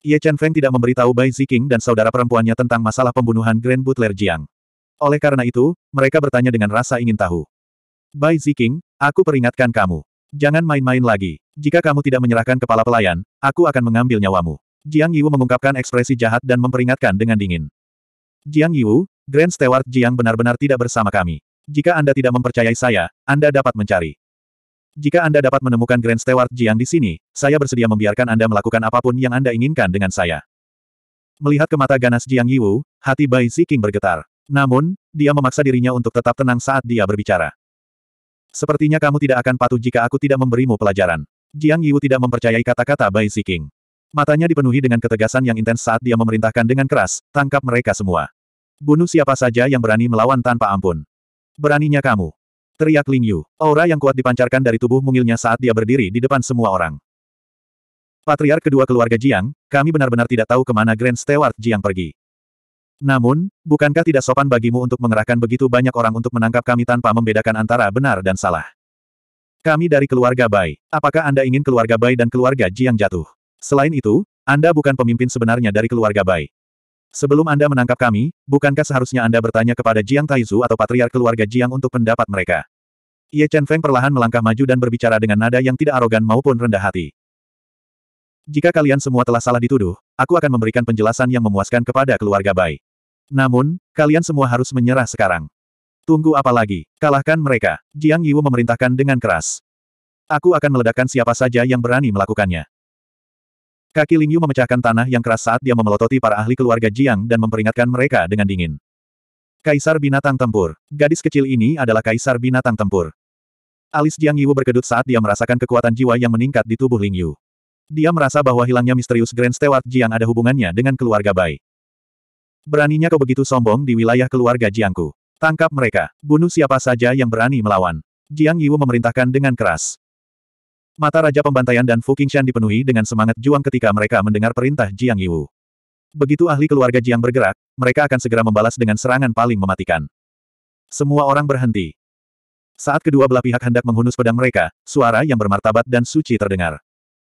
Ye Chen Feng tidak memberitahu Bai Ziking dan saudara perempuannya tentang masalah pembunuhan Grand Butler Jiang. Oleh karena itu, mereka bertanya dengan rasa ingin tahu. Bai Ziking, aku peringatkan kamu. Jangan main-main lagi. Jika kamu tidak menyerahkan kepala pelayan, aku akan mengambil nyawamu. Jiang Yiwu mengungkapkan ekspresi jahat dan memperingatkan dengan dingin. Jiang Yiwu, Grand Steward Jiang benar-benar tidak bersama kami. Jika Anda tidak mempercayai saya, Anda dapat mencari. Jika Anda dapat menemukan Grand Steward Jiang di sini, saya bersedia membiarkan Anda melakukan apapun yang Anda inginkan dengan saya. Melihat ke mata ganas Jiang Yiwu, hati Bai Ziking bergetar. Namun, dia memaksa dirinya untuk tetap tenang saat dia berbicara. Sepertinya kamu tidak akan patuh jika aku tidak memberimu pelajaran. Jiang Yiwu tidak mempercayai kata-kata Bai Siking. Matanya dipenuhi dengan ketegasan yang intens saat dia memerintahkan dengan keras, tangkap mereka semua. Bunuh siapa saja yang berani melawan tanpa ampun. Beraninya kamu. Teriak Ling Yu. Aura yang kuat dipancarkan dari tubuh mungilnya saat dia berdiri di depan semua orang. Patriark kedua keluarga Jiang, kami benar-benar tidak tahu kemana Grand Steward Jiang pergi. Namun, bukankah tidak sopan bagimu untuk mengerahkan begitu banyak orang untuk menangkap kami tanpa membedakan antara benar dan salah? Kami dari keluarga Bai. Apakah Anda ingin keluarga Bai dan keluarga Ji yang jatuh? Selain itu, Anda bukan pemimpin sebenarnya dari keluarga Bai. Sebelum Anda menangkap kami, bukankah seharusnya Anda bertanya kepada Jiang Taizu atau patriark keluarga Jiang untuk pendapat mereka? Ye Chen Feng perlahan melangkah maju dan berbicara dengan nada yang tidak arogan maupun rendah hati. Jika kalian semua telah salah dituduh, aku akan memberikan penjelasan yang memuaskan kepada keluarga Bai. Namun, kalian semua harus menyerah sekarang. Tunggu apa lagi? Kalahkan mereka. Jiang Yiwu memerintahkan dengan keras. Aku akan meledakkan siapa saja yang berani melakukannya. Kaki Ling Yu memecahkan tanah yang keras saat dia memelototi para ahli keluarga Jiang dan memperingatkan mereka dengan dingin. Kaisar Binatang Tempur. Gadis kecil ini adalah Kaisar Binatang Tempur. Alis Jiang Yiwu berkedut saat dia merasakan kekuatan jiwa yang meningkat di tubuh Ling Yu. Dia merasa bahwa hilangnya misterius Grand Steward Jiang ada hubungannya dengan keluarga Bai. Beraninya kau begitu sombong di wilayah keluarga Jiangku. Tangkap mereka, bunuh siapa saja yang berani melawan. Jiang Yiwu memerintahkan dengan keras. Mata Raja Pembantaian dan Fu Qingshan dipenuhi dengan semangat juang ketika mereka mendengar perintah Jiang Yiwu. Begitu ahli keluarga Jiang bergerak, mereka akan segera membalas dengan serangan paling mematikan. Semua orang berhenti. Saat kedua belah pihak hendak menghunus pedang mereka, suara yang bermartabat dan suci terdengar.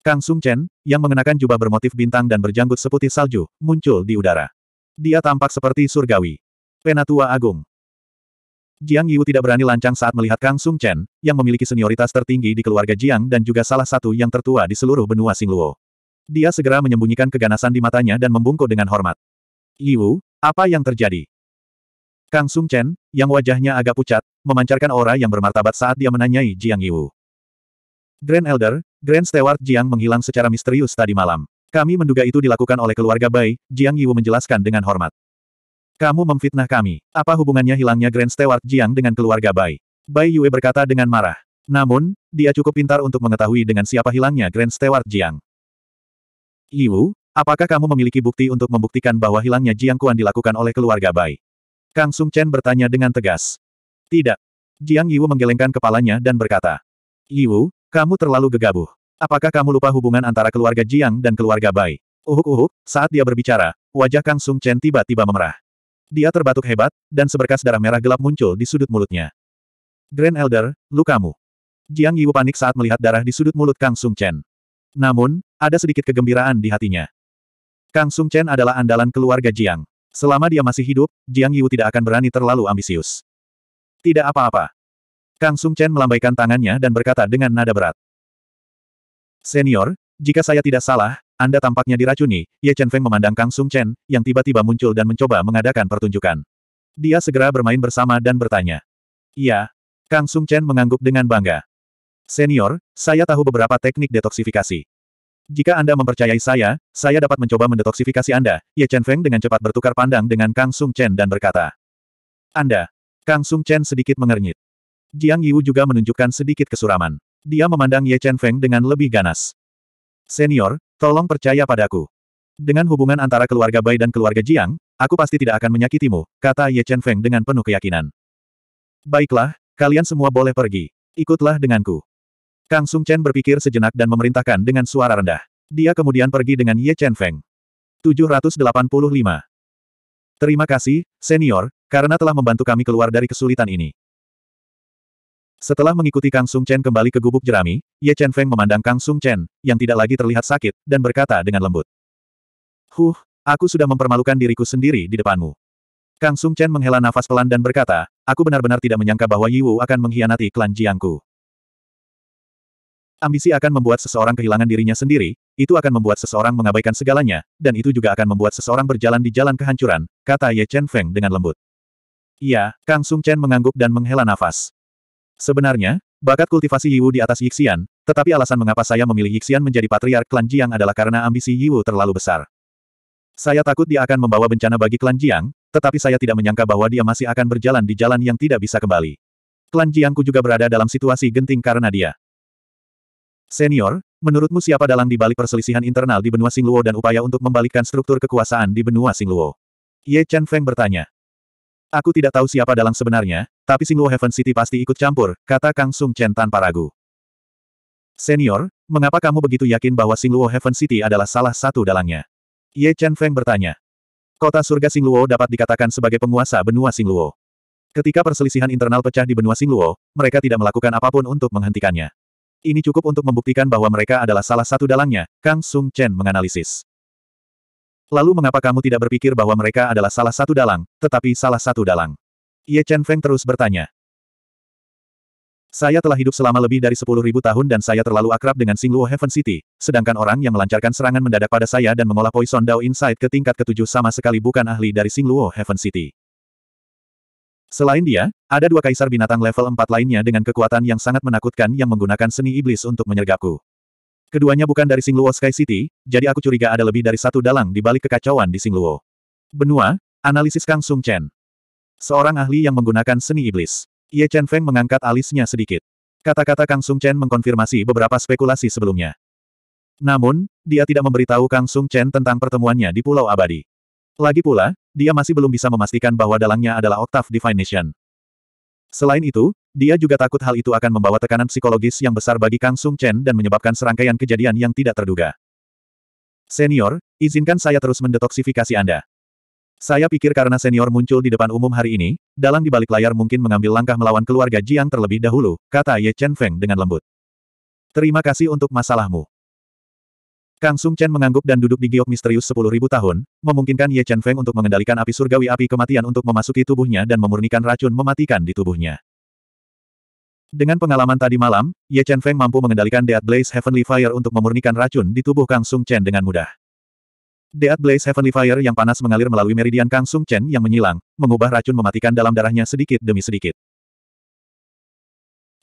Kang Sung Chen, yang mengenakan jubah bermotif bintang dan berjanggut seputih salju, muncul di udara. Dia tampak seperti surgawi. Penatua Agung. Jiang Yu tidak berani lancang saat melihat Kang Sung Chen, yang memiliki senioritas tertinggi di keluarga Jiang dan juga salah satu yang tertua di seluruh benua Singluo. Dia segera menyembunyikan keganasan di matanya dan membungkuk dengan hormat. Yu, apa yang terjadi? Kang Sung Chen, yang wajahnya agak pucat, memancarkan aura yang bermartabat saat dia menanyai Jiang Yu. Grand Elder, Grand Steward Jiang menghilang secara misterius tadi malam. Kami menduga itu dilakukan oleh keluarga Bai, Jiang Yiwu menjelaskan dengan hormat. Kamu memfitnah kami. Apa hubungannya hilangnya Grand Steward Jiang dengan keluarga Bai? Bai Yue berkata dengan marah. Namun, dia cukup pintar untuk mengetahui dengan siapa hilangnya Grand Steward Jiang. Yiwu, apakah kamu memiliki bukti untuk membuktikan bahwa hilangnya Jiang Kuan dilakukan oleh keluarga Bai? Kang Sung Chen bertanya dengan tegas. Tidak. Jiang Yiwu menggelengkan kepalanya dan berkata. Yiwu, kamu terlalu gegabah. Apakah kamu lupa hubungan antara keluarga Jiang dan keluarga Bai? Uhuk-uhuk, saat dia berbicara, wajah Kang Sung Chen tiba-tiba memerah. Dia terbatuk hebat, dan seberkas darah merah gelap muncul di sudut mulutnya. Grand Elder, lukamu. Jiang Yiwu panik saat melihat darah di sudut mulut Kang Sung Chen. Namun, ada sedikit kegembiraan di hatinya. Kang Sung Chen adalah andalan keluarga Jiang. Selama dia masih hidup, Jiang Yiwu tidak akan berani terlalu ambisius. Tidak apa-apa, Kang Sung Chen melambaikan tangannya dan berkata dengan nada berat. Senior, jika saya tidak salah, Anda tampaknya diracuni. Ye Chen Feng memandang Kang Sung Chen, yang tiba-tiba muncul dan mencoba mengadakan pertunjukan. Dia segera bermain bersama dan bertanya. Iya. Kang Sung Chen mengangguk dengan bangga. Senior, saya tahu beberapa teknik detoksifikasi. Jika Anda mempercayai saya, saya dapat mencoba mendetoksifikasi Anda. Ye Chen Feng dengan cepat bertukar pandang dengan Kang Sung Chen dan berkata. Anda. Kang Sung Chen sedikit mengernyit. Jiang Yu juga menunjukkan sedikit kesuraman. Dia memandang Ye Chen Feng dengan lebih ganas. Senior, tolong percaya padaku. Dengan hubungan antara keluarga Bai dan keluarga Jiang, aku pasti tidak akan menyakitimu, kata Ye Chen Feng dengan penuh keyakinan. Baiklah, kalian semua boleh pergi. Ikutlah denganku. Kang Sung Chen berpikir sejenak dan memerintahkan dengan suara rendah. Dia kemudian pergi dengan Ye Chen Feng. 785. Terima kasih, senior, karena telah membantu kami keluar dari kesulitan ini. Setelah mengikuti Kang Sung Chen kembali ke gubuk jerami, Ye Chen Feng memandang Kang Sung Chen, yang tidak lagi terlihat sakit, dan berkata dengan lembut. Huh, aku sudah mempermalukan diriku sendiri di depanmu. Kang Sung Chen menghela nafas pelan dan berkata, aku benar-benar tidak menyangka bahwa Wu akan mengkhianati klan Jiangku. Ambisi akan membuat seseorang kehilangan dirinya sendiri, itu akan membuat seseorang mengabaikan segalanya, dan itu juga akan membuat seseorang berjalan di jalan kehancuran, kata Ye Chen Feng dengan lembut. Iya, Kang Sung Chen mengangguk dan menghela nafas. Sebenarnya, bakat kultivasi Yiwu di atas Yixian, tetapi alasan mengapa saya memilih Yixian menjadi patriark klan Jiang adalah karena ambisi Yiwu terlalu besar. Saya takut dia akan membawa bencana bagi klan Jiang, tetapi saya tidak menyangka bahwa dia masih akan berjalan di jalan yang tidak bisa kembali. Klan Jiangku juga berada dalam situasi genting karena dia. Senior, menurutmu siapa dalang di balik perselisihan internal di benua Singluo dan upaya untuk membalikkan struktur kekuasaan di benua Singluo? Ye Chen Feng bertanya. Aku tidak tahu siapa dalang sebenarnya, tapi Singluo Heaven City pasti ikut campur, kata Kang Sung Chen tanpa ragu. Senior, mengapa kamu begitu yakin bahwa Singluo Heaven City adalah salah satu dalangnya? Ye Chen Feng bertanya. Kota surga Singluo dapat dikatakan sebagai penguasa benua Singluo. Ketika perselisihan internal pecah di benua Singluo, mereka tidak melakukan apapun untuk menghentikannya. Ini cukup untuk membuktikan bahwa mereka adalah salah satu dalangnya, Kang Sung Chen menganalisis. Lalu mengapa kamu tidak berpikir bahwa mereka adalah salah satu dalang, tetapi salah satu dalang? Ye Chen Feng terus bertanya. Saya telah hidup selama lebih dari 10.000 tahun dan saya terlalu akrab dengan Singluo Heaven City, sedangkan orang yang melancarkan serangan mendadak pada saya dan mengolah Poison Dao Insight ke tingkat ketujuh sama sekali bukan ahli dari Singluo Heaven City. Selain dia, ada dua kaisar binatang level 4 lainnya dengan kekuatan yang sangat menakutkan yang menggunakan seni iblis untuk menyergapku. Keduanya bukan dari Singluo Sky City, jadi aku curiga ada lebih dari satu dalang di balik kekacauan di Singluo. Benua, analisis Kang Sung Chen. Seorang ahli yang menggunakan seni iblis. Ye Chen Feng mengangkat alisnya sedikit. Kata-kata Kang Sung Chen mengkonfirmasi beberapa spekulasi sebelumnya. Namun, dia tidak memberitahu Kang Sung Chen tentang pertemuannya di Pulau Abadi. Lagi pula, dia masih belum bisa memastikan bahwa dalangnya adalah Octave Divination. Selain itu, dia juga takut hal itu akan membawa tekanan psikologis yang besar bagi Kang Sung Chen dan menyebabkan serangkaian kejadian yang tidak terduga. Senior, izinkan saya terus mendetoksifikasi Anda. Saya pikir karena senior muncul di depan umum hari ini, dalang di balik layar mungkin mengambil langkah melawan keluarga Jiang terlebih dahulu, kata Ye Chen Feng dengan lembut. Terima kasih untuk masalahmu. Kang Sung Chen mengangguk dan duduk di giok misterius 10.000 tahun, memungkinkan Ye Chen Feng untuk mengendalikan api surgawi api kematian untuk memasuki tubuhnya dan memurnikan racun mematikan di tubuhnya. Dengan pengalaman tadi malam, Ye Chen Feng mampu mengendalikan Deat Blaze Heavenly Fire untuk memurnikan racun di tubuh Kang Sung Chen dengan mudah. Deat Blaze Heavenly Fire yang panas mengalir melalui meridian Kang Sung Chen yang menyilang, mengubah racun mematikan dalam darahnya sedikit demi sedikit.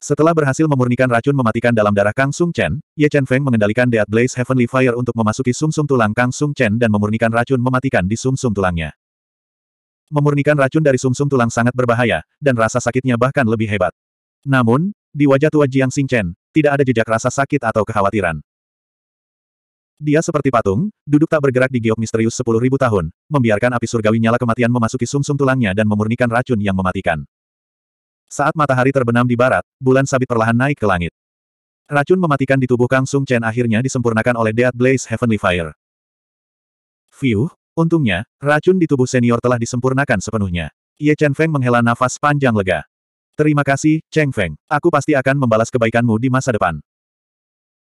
Setelah berhasil memurnikan racun mematikan dalam darah Kang Sung Chen, Ye Chen Feng mengendalikan Deat Blaze Heavenly Fire untuk memasuki sumsum -sum tulang Kang Sung Chen dan memurnikan racun mematikan di sumsum -sum tulangnya. Memurnikan racun dari sumsum -sum tulang sangat berbahaya, dan rasa sakitnya bahkan lebih hebat. Namun, di wajah tua Jiang Xingchen, tidak ada jejak rasa sakit atau kekhawatiran. Dia seperti patung, duduk tak bergerak di giok misterius sepuluh ribu tahun, membiarkan api surgawi nyala kematian memasuki sumsum -sum tulangnya dan memurnikan racun yang mematikan. Saat matahari terbenam di barat, bulan sabit perlahan naik ke langit. Racun mematikan di tubuh Kang Sung Chen akhirnya disempurnakan oleh Dead Blaze Heavenly Fire. Fiuh, untungnya, racun di tubuh senior telah disempurnakan sepenuhnya. Ye Chen Feng menghela nafas panjang lega. Terima kasih, Cheng Feng. Aku pasti akan membalas kebaikanmu di masa depan.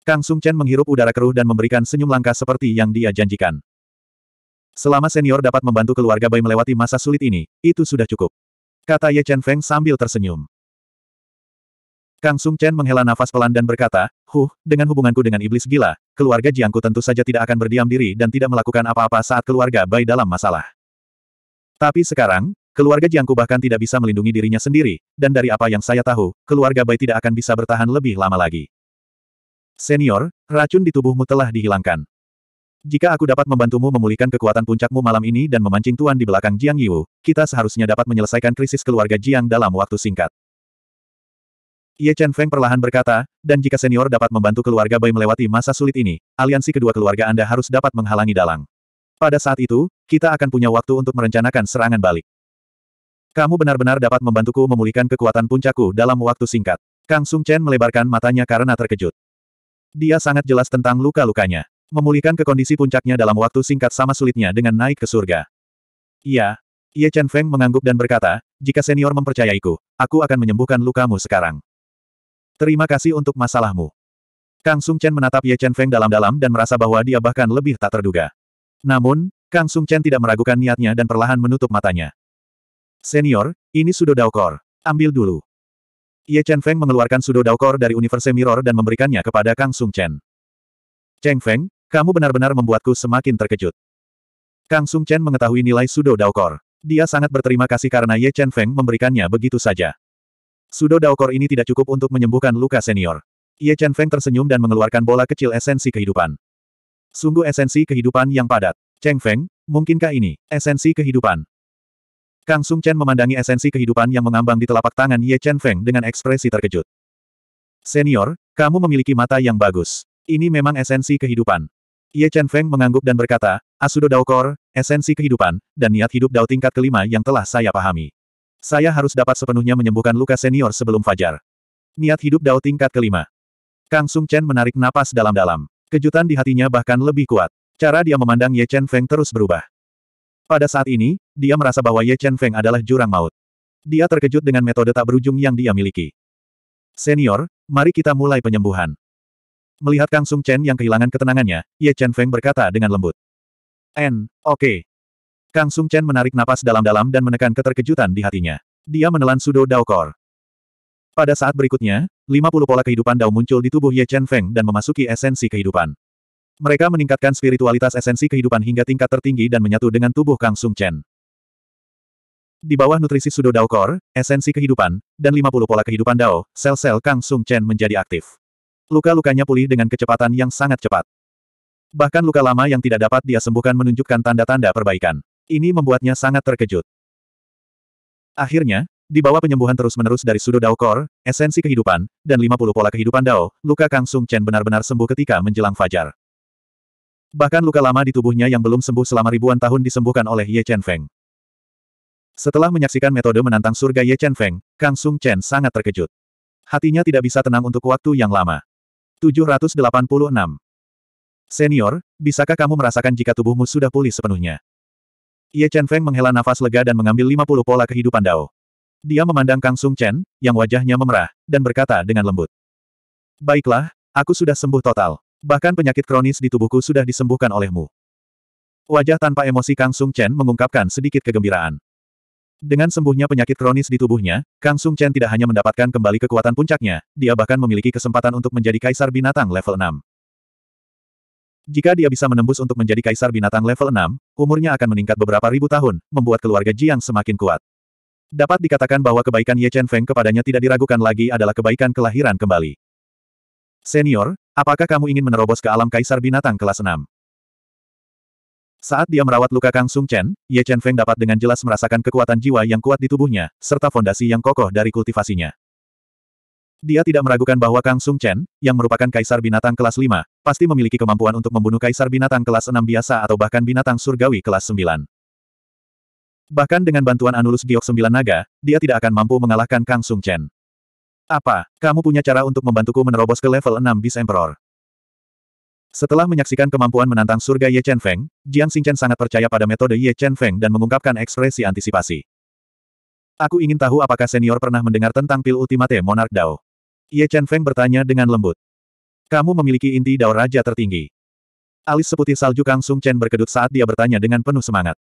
Kang Sung Chen menghirup udara keruh dan memberikan senyum langka seperti yang dia janjikan. Selama senior dapat membantu keluarga Bai melewati masa sulit ini, itu sudah cukup. Kata Ye Chen Feng sambil tersenyum. Kang Sung Chen menghela nafas pelan dan berkata, Huh, dengan hubunganku dengan iblis gila, keluarga Jiangku tentu saja tidak akan berdiam diri dan tidak melakukan apa-apa saat keluarga Bai dalam masalah. Tapi sekarang, Keluarga Jiangku bahkan tidak bisa melindungi dirinya sendiri, dan dari apa yang saya tahu, keluarga Bai tidak akan bisa bertahan lebih lama lagi. Senior, racun di tubuhmu telah dihilangkan. Jika aku dapat membantumu memulihkan kekuatan puncakmu malam ini dan memancing tuan di belakang Jiang Yu, kita seharusnya dapat menyelesaikan krisis keluarga Jiang dalam waktu singkat. Ye Chen Feng perlahan berkata, dan jika senior dapat membantu keluarga Bai melewati masa sulit ini, aliansi kedua keluarga Anda harus dapat menghalangi dalang. Pada saat itu, kita akan punya waktu untuk merencanakan serangan balik. Kamu benar-benar dapat membantuku memulihkan kekuatan puncaku dalam waktu singkat. Kang Sung Chen melebarkan matanya karena terkejut. Dia sangat jelas tentang luka-lukanya. Memulihkan ke kondisi puncaknya dalam waktu singkat sama sulitnya dengan naik ke surga. Iya. Ye Chen Feng mengangguk dan berkata, jika senior mempercayaiku, aku akan menyembuhkan lukamu sekarang. Terima kasih untuk masalahmu. Kang Sung Chen menatap Ye Chen Feng dalam-dalam dan merasa bahwa dia bahkan lebih tak terduga. Namun, Kang Sung Chen tidak meragukan niatnya dan perlahan menutup matanya. Senior, ini Sudo Daokor. Ambil dulu. Ye Chen Feng mengeluarkan Sudo Daokor dari Universe Mirror dan memberikannya kepada Kang Sung Chen. Cheng Feng, kamu benar-benar membuatku semakin terkejut. Kang Sung Chen mengetahui nilai Sudo Daokor. Dia sangat berterima kasih karena Ye Chen Feng memberikannya begitu saja. Sudo Daokor ini tidak cukup untuk menyembuhkan luka senior. Ye Chen Feng tersenyum dan mengeluarkan bola kecil esensi kehidupan. Sungguh esensi kehidupan yang padat. Cheng Feng, mungkinkah ini, esensi kehidupan? Kang Sung Chen memandangi esensi kehidupan yang mengambang di telapak tangan Ye Chen Feng dengan ekspresi terkejut. Senior, kamu memiliki mata yang bagus. Ini memang esensi kehidupan. Ye Chen Feng mengangguk dan berkata, Asudo Daokor, esensi kehidupan, dan niat hidup Dao tingkat kelima yang telah saya pahami. Saya harus dapat sepenuhnya menyembuhkan luka senior sebelum fajar. Niat hidup Dao tingkat kelima. Kang Sung Chen menarik napas dalam-dalam. Kejutan di hatinya bahkan lebih kuat. Cara dia memandang Ye Chen Feng terus berubah. Pada saat ini, dia merasa bahwa Ye Chen Feng adalah jurang maut. Dia terkejut dengan metode tak berujung yang dia miliki. Senior, mari kita mulai penyembuhan. Melihat Kang Sung Chen yang kehilangan ketenangannya, Ye Chen Feng berkata dengan lembut. N, oke. Okay. Kang Sung Chen menarik napas dalam-dalam dan menekan keterkejutan di hatinya. Dia menelan Sudo Daokor. Pada saat berikutnya, 50 pola kehidupan Dao muncul di tubuh Ye Chen Feng dan memasuki esensi kehidupan. Mereka meningkatkan spiritualitas esensi kehidupan hingga tingkat tertinggi dan menyatu dengan tubuh Kang Sung Chen. Di bawah nutrisi Sudo Dao Core, esensi kehidupan, dan 50 pola kehidupan Dao, sel-sel Kang Sung Chen menjadi aktif. Luka-lukanya pulih dengan kecepatan yang sangat cepat. Bahkan luka lama yang tidak dapat dia sembuhkan menunjukkan tanda-tanda perbaikan. Ini membuatnya sangat terkejut. Akhirnya, di bawah penyembuhan terus-menerus dari Sudo Dao Core, esensi kehidupan, dan 50 pola kehidupan Dao, luka Kang Sung Chen benar-benar sembuh ketika menjelang fajar. Bahkan luka lama di tubuhnya yang belum sembuh selama ribuan tahun disembuhkan oleh Ye Chen Feng. Setelah menyaksikan metode menantang surga Ye Chen Feng, Kang Sung Chen sangat terkejut. Hatinya tidak bisa tenang untuk waktu yang lama. 786. Senior, bisakah kamu merasakan jika tubuhmu sudah pulih sepenuhnya? Ye Chen Feng menghela nafas lega dan mengambil 50 pola kehidupan Dao. Dia memandang Kang Sung Chen, yang wajahnya memerah, dan berkata dengan lembut. Baiklah, aku sudah sembuh total. Bahkan penyakit kronis di tubuhku sudah disembuhkan olehmu. Wajah tanpa emosi Kang Sung Chen mengungkapkan sedikit kegembiraan. Dengan sembuhnya penyakit kronis di tubuhnya, Kang Sung Chen tidak hanya mendapatkan kembali kekuatan puncaknya, dia bahkan memiliki kesempatan untuk menjadi kaisar binatang level 6. Jika dia bisa menembus untuk menjadi kaisar binatang level 6, umurnya akan meningkat beberapa ribu tahun, membuat keluarga Jiang semakin kuat. Dapat dikatakan bahwa kebaikan Ye Chen Feng kepadanya tidak diragukan lagi adalah kebaikan kelahiran kembali. Senior, apakah kamu ingin menerobos ke alam kaisar binatang kelas 6? Saat dia merawat luka Kang Sung Chen, Ye Chen Feng dapat dengan jelas merasakan kekuatan jiwa yang kuat di tubuhnya, serta fondasi yang kokoh dari kultivasinya. Dia tidak meragukan bahwa Kang Sung Chen, yang merupakan kaisar binatang kelas 5, pasti memiliki kemampuan untuk membunuh kaisar binatang kelas 6 biasa atau bahkan binatang surgawi kelas 9. Bahkan dengan bantuan Anulus Giok 9 Naga, dia tidak akan mampu mengalahkan Kang Sung Chen. Apa, kamu punya cara untuk membantuku menerobos ke level 6 Beast Emperor? Setelah menyaksikan kemampuan menantang surga Ye Chen Feng, Jiang Xingchen sangat percaya pada metode Ye Chen Feng dan mengungkapkan ekspresi antisipasi. Aku ingin tahu apakah senior pernah mendengar tentang pil ultimate Monarch Dao. Ye Chen Feng bertanya dengan lembut. Kamu memiliki inti Dao Raja tertinggi. Alis seputih salju Kang Sung Chen berkedut saat dia bertanya dengan penuh semangat.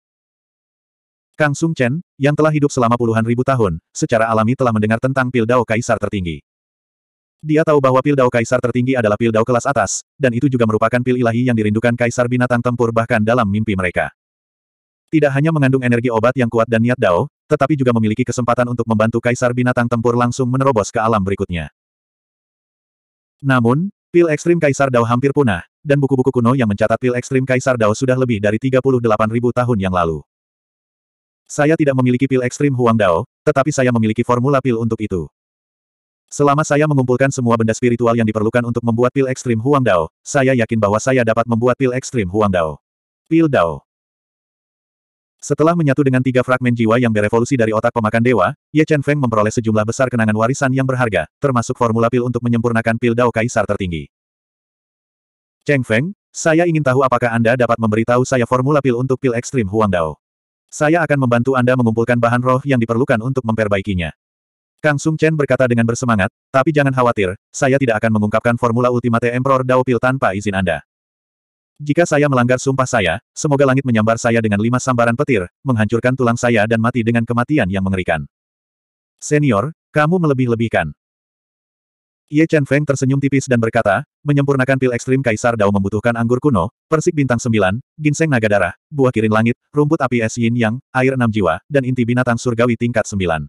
Kang Sung Chen, yang telah hidup selama puluhan ribu tahun, secara alami telah mendengar tentang pil Dao Kaisar tertinggi. Dia tahu bahwa pil dao kaisar tertinggi adalah pil dao kelas atas, dan itu juga merupakan pil ilahi yang dirindukan kaisar binatang tempur bahkan dalam mimpi mereka. Tidak hanya mengandung energi obat yang kuat dan niat dao, tetapi juga memiliki kesempatan untuk membantu kaisar binatang tempur langsung menerobos ke alam berikutnya. Namun, pil ekstrim kaisar dao hampir punah, dan buku-buku kuno yang mencatat pil ekstrim kaisar dao sudah lebih dari 38.000 tahun yang lalu. Saya tidak memiliki pil ekstrim Huang Dao, tetapi saya memiliki formula pil untuk itu. Selama saya mengumpulkan semua benda spiritual yang diperlukan untuk membuat pil ekstrim Huang Dao, saya yakin bahwa saya dapat membuat pil ekstrim Huang Dao. Pil Dao. Setelah menyatu dengan tiga fragmen jiwa yang berevolusi dari otak pemakan dewa, Ye Chen Feng memperoleh sejumlah besar kenangan warisan yang berharga, termasuk formula pil untuk menyempurnakan pil Dao Kaisar tertinggi. Cheng Feng, saya ingin tahu apakah Anda dapat memberitahu saya formula pil untuk pil ekstrim Huang Dao. Saya akan membantu Anda mengumpulkan bahan roh yang diperlukan untuk memperbaikinya. Kang Sung Chen berkata dengan bersemangat, tapi jangan khawatir, saya tidak akan mengungkapkan formula ultimate Emperor Dao Pil tanpa izin Anda. Jika saya melanggar sumpah saya, semoga langit menyambar saya dengan lima sambaran petir, menghancurkan tulang saya dan mati dengan kematian yang mengerikan. Senior, kamu melebih-lebihkan. Ye Chen Feng tersenyum tipis dan berkata, menyempurnakan pil ekstrim Kaisar Dao membutuhkan anggur kuno, persik bintang sembilan, ginseng naga darah, buah kirin langit, rumput api es yin yang, air enam jiwa, dan inti binatang surgawi tingkat sembilan.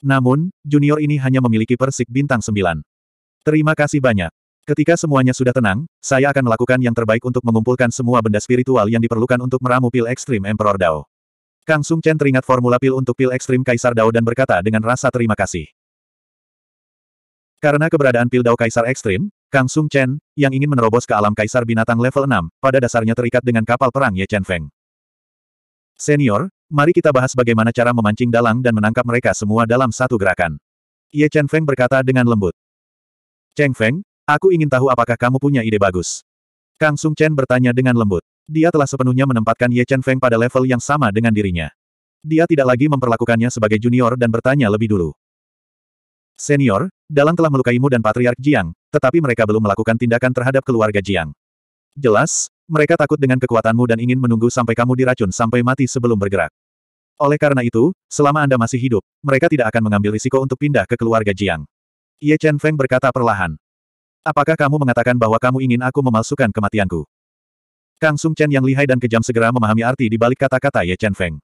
Namun, junior ini hanya memiliki persik bintang 9. Terima kasih banyak. Ketika semuanya sudah tenang, saya akan melakukan yang terbaik untuk mengumpulkan semua benda spiritual yang diperlukan untuk meramu pil ekstrim Emperor Dao. Kang Sung Chen teringat formula pil untuk pil ekstrim Kaisar Dao dan berkata dengan rasa terima kasih. Karena keberadaan pil Dao Kaisar Ekstrim, Kang Sung Chen, yang ingin menerobos ke alam kaisar binatang level 6, pada dasarnya terikat dengan kapal perang Ye Chen Feng. Senior, mari kita bahas bagaimana cara memancing dalang dan menangkap mereka semua dalam satu gerakan. Ye Chen Feng berkata dengan lembut. Cheng Feng, aku ingin tahu apakah kamu punya ide bagus. Kang Sung Chen bertanya dengan lembut. Dia telah sepenuhnya menempatkan Ye Chen Feng pada level yang sama dengan dirinya. Dia tidak lagi memperlakukannya sebagai junior dan bertanya lebih dulu. Senior, Dalang telah melukaimu dan Patriark Jiang, tetapi mereka belum melakukan tindakan terhadap keluarga Jiang. Jelas, mereka takut dengan kekuatanmu dan ingin menunggu sampai kamu diracun sampai mati sebelum bergerak. Oleh karena itu, selama Anda masih hidup, mereka tidak akan mengambil risiko untuk pindah ke keluarga Jiang. Ye Chen Feng berkata perlahan. Apakah kamu mengatakan bahwa kamu ingin aku memalsukan kematianku? Kang Sung Chen yang lihai dan kejam segera memahami arti di balik kata-kata Ye Chen Feng.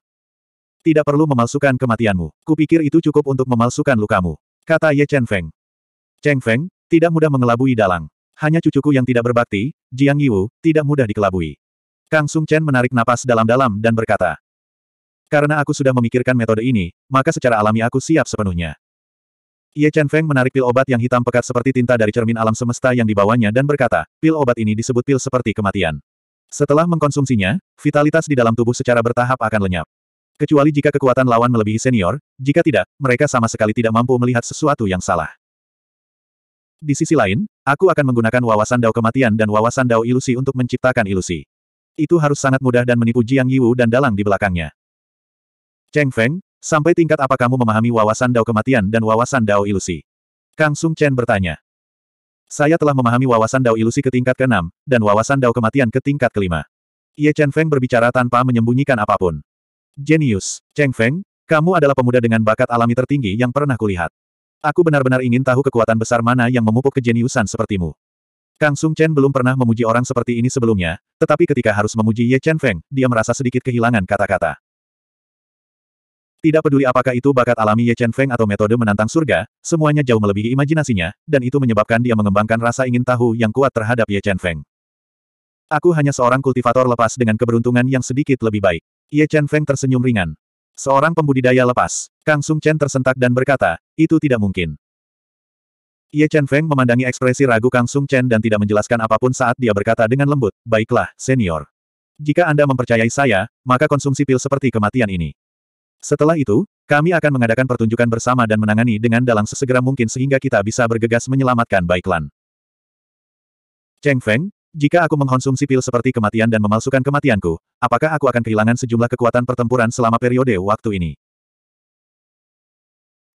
Tidak perlu memalsukan kematianmu. Kupikir itu cukup untuk memalsukan lukamu. Kata Ye Chen Feng. Cheng Feng, tidak mudah mengelabui dalang. Hanya cucuku yang tidak berbakti, Jiang Yiwu tidak mudah dikelabui. Kang Sung Chen menarik napas dalam-dalam dan berkata, Karena aku sudah memikirkan metode ini, maka secara alami aku siap sepenuhnya. Ye Chen Feng menarik pil obat yang hitam pekat seperti tinta dari cermin alam semesta yang dibawanya dan berkata, pil obat ini disebut pil seperti kematian. Setelah mengkonsumsinya, vitalitas di dalam tubuh secara bertahap akan lenyap. Kecuali jika kekuatan lawan melebihi senior, jika tidak, mereka sama sekali tidak mampu melihat sesuatu yang salah. Di sisi lain, aku akan menggunakan wawasan dao kematian dan wawasan dao ilusi untuk menciptakan ilusi. Itu harus sangat mudah dan menipu Jiang Yiwu dan dalang di belakangnya. Cheng Feng, sampai tingkat apa kamu memahami wawasan dao kematian dan wawasan dao ilusi? Kang Sung Chen bertanya. Saya telah memahami wawasan dao ilusi ke tingkat ke-6, dan wawasan dao kematian ke tingkat ke-5. Ye Chen Feng berbicara tanpa menyembunyikan apapun. Genius, Cheng Feng, kamu adalah pemuda dengan bakat alami tertinggi yang pernah kulihat. Aku benar-benar ingin tahu kekuatan besar mana yang memupuk kejeniusan sepertimu. Kang Sung Chen belum pernah memuji orang seperti ini sebelumnya, tetapi ketika harus memuji Ye Chen Feng, dia merasa sedikit kehilangan kata-kata. Tidak peduli apakah itu bakat alami Ye Chen Feng atau metode menantang surga, semuanya jauh melebihi imajinasinya, dan itu menyebabkan dia mengembangkan rasa ingin tahu yang kuat terhadap Ye Chen Feng. Aku hanya seorang kultivator lepas dengan keberuntungan yang sedikit lebih baik. Ye Chen Feng tersenyum ringan. Seorang pembudidaya lepas. Kang Sung Chen tersentak dan berkata, itu tidak mungkin. Ye Chen Feng memandangi ekspresi ragu Kang Sung Chen dan tidak menjelaskan apapun saat dia berkata dengan lembut, Baiklah, senior. Jika Anda mempercayai saya, maka konsumsi pil seperti kematian ini. Setelah itu, kami akan mengadakan pertunjukan bersama dan menangani dengan dalang sesegera mungkin sehingga kita bisa bergegas menyelamatkan Baiklan. Cheng Feng, jika aku mengkonsumsi pil seperti kematian dan memalsukan kematianku, apakah aku akan kehilangan sejumlah kekuatan pertempuran selama periode waktu ini?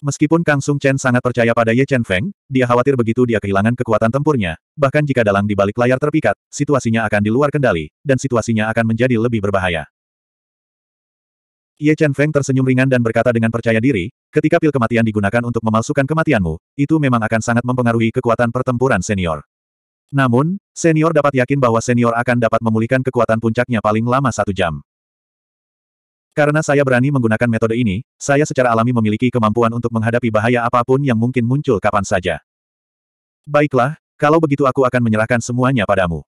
Meskipun Kang Sung Chen sangat percaya pada Ye Chen Feng, dia khawatir begitu dia kehilangan kekuatan tempurnya, bahkan jika dalang di balik layar terpikat, situasinya akan di luar kendali, dan situasinya akan menjadi lebih berbahaya. Ye Chen Feng tersenyum ringan dan berkata dengan percaya diri, ketika pil kematian digunakan untuk memalsukan kematianmu, itu memang akan sangat mempengaruhi kekuatan pertempuran senior. Namun, senior dapat yakin bahwa senior akan dapat memulihkan kekuatan puncaknya paling lama satu jam. Karena saya berani menggunakan metode ini, saya secara alami memiliki kemampuan untuk menghadapi bahaya apapun yang mungkin muncul kapan saja. Baiklah, kalau begitu aku akan menyerahkan semuanya padamu.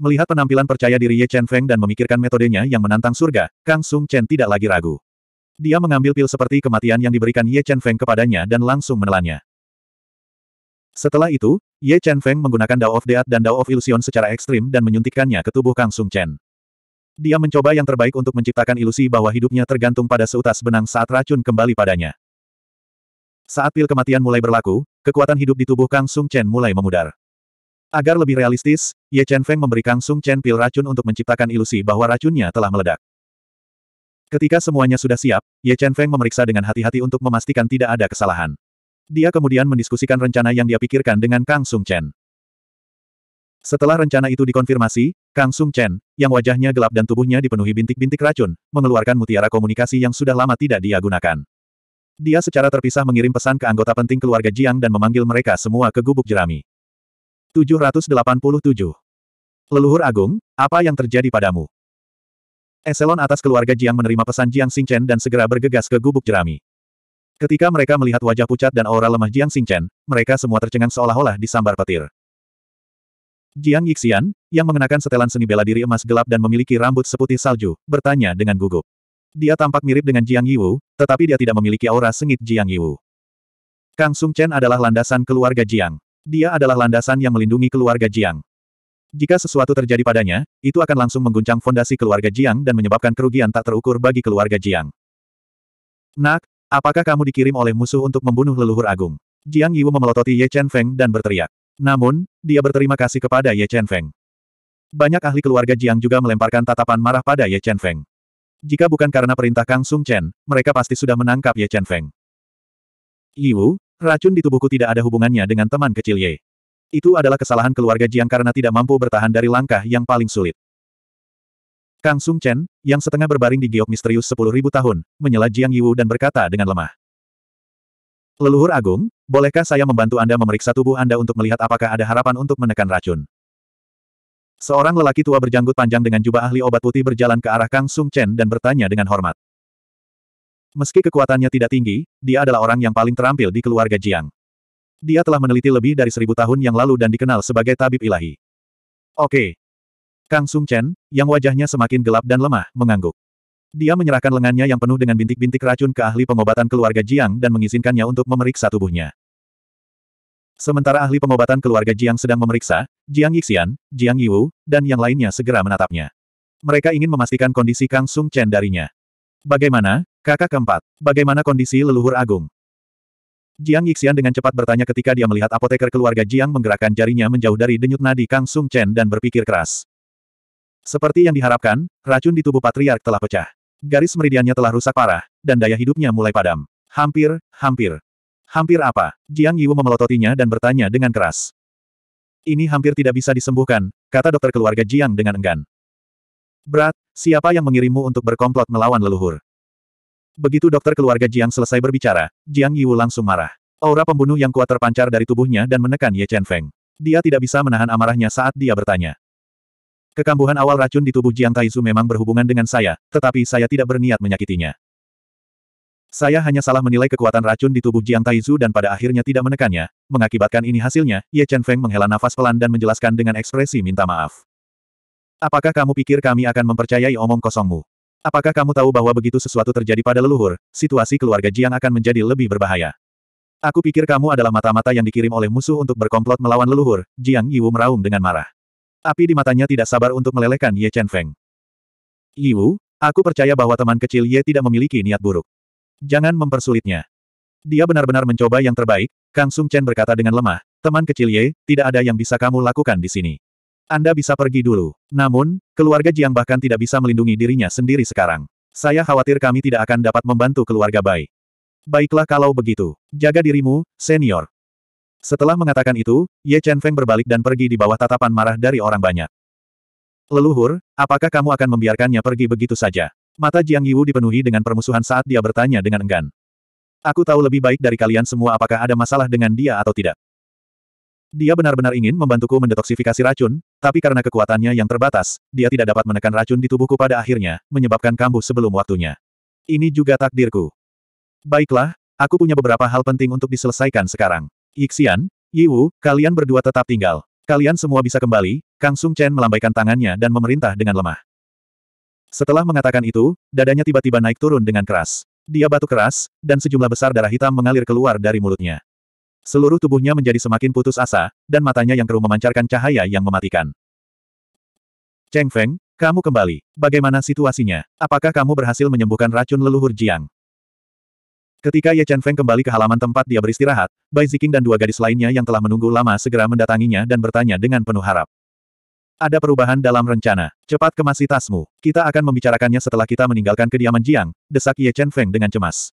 Melihat penampilan percaya diri Ye Chen Feng dan memikirkan metodenya yang menantang surga, Kang Sung Chen tidak lagi ragu. Dia mengambil pil seperti kematian yang diberikan Ye Chen Feng kepadanya dan langsung menelannya. Setelah itu, Ye Chen Feng menggunakan Dao of Death dan Dao of Illusion secara ekstrim dan menyuntikkannya ke tubuh Kang Sung Chen. Dia mencoba yang terbaik untuk menciptakan ilusi bahwa hidupnya tergantung pada seutas benang saat racun kembali padanya. Saat pil kematian mulai berlaku, kekuatan hidup di tubuh Kang Sung Chen mulai memudar. Agar lebih realistis, Ye Chen Feng memberi Kang Sung Chen pil racun untuk menciptakan ilusi bahwa racunnya telah meledak. Ketika semuanya sudah siap, Ye Chen Feng memeriksa dengan hati-hati untuk memastikan tidak ada kesalahan. Dia kemudian mendiskusikan rencana yang dia pikirkan dengan Kang Sung Chen. Setelah rencana itu dikonfirmasi, Kang Sung Chen, yang wajahnya gelap dan tubuhnya dipenuhi bintik-bintik racun, mengeluarkan mutiara komunikasi yang sudah lama tidak dia gunakan. Dia secara terpisah mengirim pesan ke anggota penting keluarga Jiang dan memanggil mereka semua ke gubuk jerami. 787. Leluhur Agung, apa yang terjadi padamu? Eselon atas keluarga Jiang menerima pesan Jiang Chen dan segera bergegas ke gubuk jerami. Ketika mereka melihat wajah pucat dan aura lemah Jiang Chen, mereka semua tercengang seolah-olah disambar petir. Jiang Yixian, yang mengenakan setelan seni bela diri emas gelap dan memiliki rambut seputih salju, bertanya dengan gugup. Dia tampak mirip dengan Jiang Yiwu, tetapi dia tidak memiliki aura sengit Jiang Yiwu. Kang Sung Chen adalah landasan keluarga Jiang. Dia adalah landasan yang melindungi keluarga Jiang. Jika sesuatu terjadi padanya, itu akan langsung mengguncang fondasi keluarga Jiang dan menyebabkan kerugian tak terukur bagi keluarga Jiang. Nak, apakah kamu dikirim oleh musuh untuk membunuh leluhur agung? Jiang Yiwu memelototi Ye Chen Feng dan berteriak. Namun, dia berterima kasih kepada Ye Chen Feng. Banyak ahli keluarga Jiang juga melemparkan tatapan marah pada Ye Chen Feng. Jika bukan karena perintah Kang Sung Chen, mereka pasti sudah menangkap Ye Chen Feng. Yiwu, racun di tubuhku tidak ada hubungannya dengan teman kecil Ye. Itu adalah kesalahan keluarga Jiang karena tidak mampu bertahan dari langkah yang paling sulit. Kang Sung Chen, yang setengah berbaring di giok misterius sepuluh ribu tahun, menyela Jiang Yiwu dan berkata dengan lemah. Leluhur Agung, Bolehkah saya membantu Anda memeriksa tubuh Anda untuk melihat apakah ada harapan untuk menekan racun? Seorang lelaki tua berjanggut panjang dengan jubah ahli obat putih berjalan ke arah Kang Sung Chen dan bertanya dengan hormat. Meski kekuatannya tidak tinggi, dia adalah orang yang paling terampil di keluarga Jiang. Dia telah meneliti lebih dari seribu tahun yang lalu dan dikenal sebagai tabib ilahi. Oke. Kang Sung Chen, yang wajahnya semakin gelap dan lemah, mengangguk. Dia menyerahkan lengannya yang penuh dengan bintik-bintik racun ke ahli pengobatan keluarga Jiang dan mengizinkannya untuk memeriksa tubuhnya. Sementara ahli pengobatan keluarga Jiang sedang memeriksa, Jiang Yixian, Jiang Yiwu, dan yang lainnya segera menatapnya. Mereka ingin memastikan kondisi Kang Sung Chen darinya. Bagaimana, kakak keempat, bagaimana kondisi leluhur agung? Jiang Yixian dengan cepat bertanya ketika dia melihat apoteker keluarga Jiang menggerakkan jarinya menjauh dari denyut nadi Kang Sung Chen dan berpikir keras. Seperti yang diharapkan, racun di tubuh patriark telah pecah. Garis meridiannya telah rusak parah, dan daya hidupnya mulai padam. Hampir, hampir. Hampir apa? Jiang Yiwu memelototinya dan bertanya dengan keras. Ini hampir tidak bisa disembuhkan, kata dokter keluarga Jiang dengan enggan. Berat, siapa yang mengirimmu untuk berkomplot melawan leluhur? Begitu dokter keluarga Jiang selesai berbicara, Jiang Yiwu langsung marah. Aura pembunuh yang kuat terpancar dari tubuhnya dan menekan Ye Chen Feng. Dia tidak bisa menahan amarahnya saat dia bertanya. Kekambuhan awal racun di tubuh Jiang Taizu memang berhubungan dengan saya, tetapi saya tidak berniat menyakitinya. Saya hanya salah menilai kekuatan racun di tubuh Jiang Taizu dan pada akhirnya tidak menekannya. Mengakibatkan ini hasilnya, Ye Chen Feng menghela nafas pelan dan menjelaskan dengan ekspresi minta maaf. Apakah kamu pikir kami akan mempercayai omong kosongmu? Apakah kamu tahu bahwa begitu sesuatu terjadi pada leluhur, situasi keluarga Jiang akan menjadi lebih berbahaya? Aku pikir kamu adalah mata-mata yang dikirim oleh musuh untuk berkomplot melawan leluhur, Jiang Yiwu meraung dengan marah. Api di matanya tidak sabar untuk melelehkan Ye Chen Feng. Yiwu, aku percaya bahwa teman kecil Ye tidak memiliki niat buruk. Jangan mempersulitnya. Dia benar-benar mencoba yang terbaik, Kang Sung Chen berkata dengan lemah, teman kecil Ye, tidak ada yang bisa kamu lakukan di sini. Anda bisa pergi dulu. Namun, keluarga Jiang bahkan tidak bisa melindungi dirinya sendiri sekarang. Saya khawatir kami tidak akan dapat membantu keluarga Bai. Baiklah kalau begitu. Jaga dirimu, senior. Setelah mengatakan itu, Ye Chen Feng berbalik dan pergi di bawah tatapan marah dari orang banyak. Leluhur, apakah kamu akan membiarkannya pergi begitu saja? Mata Jiang Yiwu dipenuhi dengan permusuhan saat dia bertanya dengan enggan. Aku tahu lebih baik dari kalian semua apakah ada masalah dengan dia atau tidak. Dia benar-benar ingin membantuku mendetoksifikasi racun, tapi karena kekuatannya yang terbatas, dia tidak dapat menekan racun di tubuhku pada akhirnya, menyebabkan kambuh sebelum waktunya. Ini juga takdirku. Baiklah, aku punya beberapa hal penting untuk diselesaikan sekarang. Yixian, Yiwu, kalian berdua tetap tinggal. Kalian semua bisa kembali, Kang Sung Chen melambaikan tangannya dan memerintah dengan lemah. Setelah mengatakan itu, dadanya tiba-tiba naik turun dengan keras. Dia batuk keras, dan sejumlah besar darah hitam mengalir keluar dari mulutnya. Seluruh tubuhnya menjadi semakin putus asa, dan matanya yang keruh memancarkan cahaya yang mematikan. Cheng Feng, kamu kembali. Bagaimana situasinya? Apakah kamu berhasil menyembuhkan racun leluhur Jiang? Ketika Ye Chen Feng kembali ke halaman tempat dia beristirahat, Bai Ziking dan dua gadis lainnya yang telah menunggu lama segera mendatanginya dan bertanya dengan penuh harap. Ada perubahan dalam rencana. Cepat kemasi tasmu. Kita akan membicarakannya setelah kita meninggalkan kediaman Jiang, desak Ye Chen Feng dengan cemas.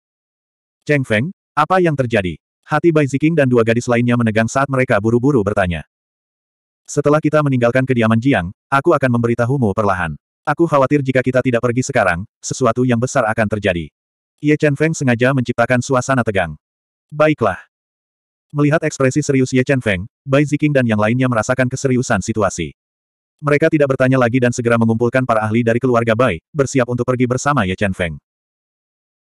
Cheng Feng, apa yang terjadi? Hati Bai Ziking dan dua gadis lainnya menegang saat mereka buru-buru bertanya. Setelah kita meninggalkan kediaman Jiang, aku akan memberitahumu perlahan. Aku khawatir jika kita tidak pergi sekarang, sesuatu yang besar akan terjadi. Ye Chen Feng sengaja menciptakan suasana tegang. Baiklah. Melihat ekspresi serius Ye Chen Feng, Bai Ziking dan yang lainnya merasakan keseriusan situasi. Mereka tidak bertanya lagi dan segera mengumpulkan para ahli dari keluarga Bai, bersiap untuk pergi bersama Ye Chen Feng.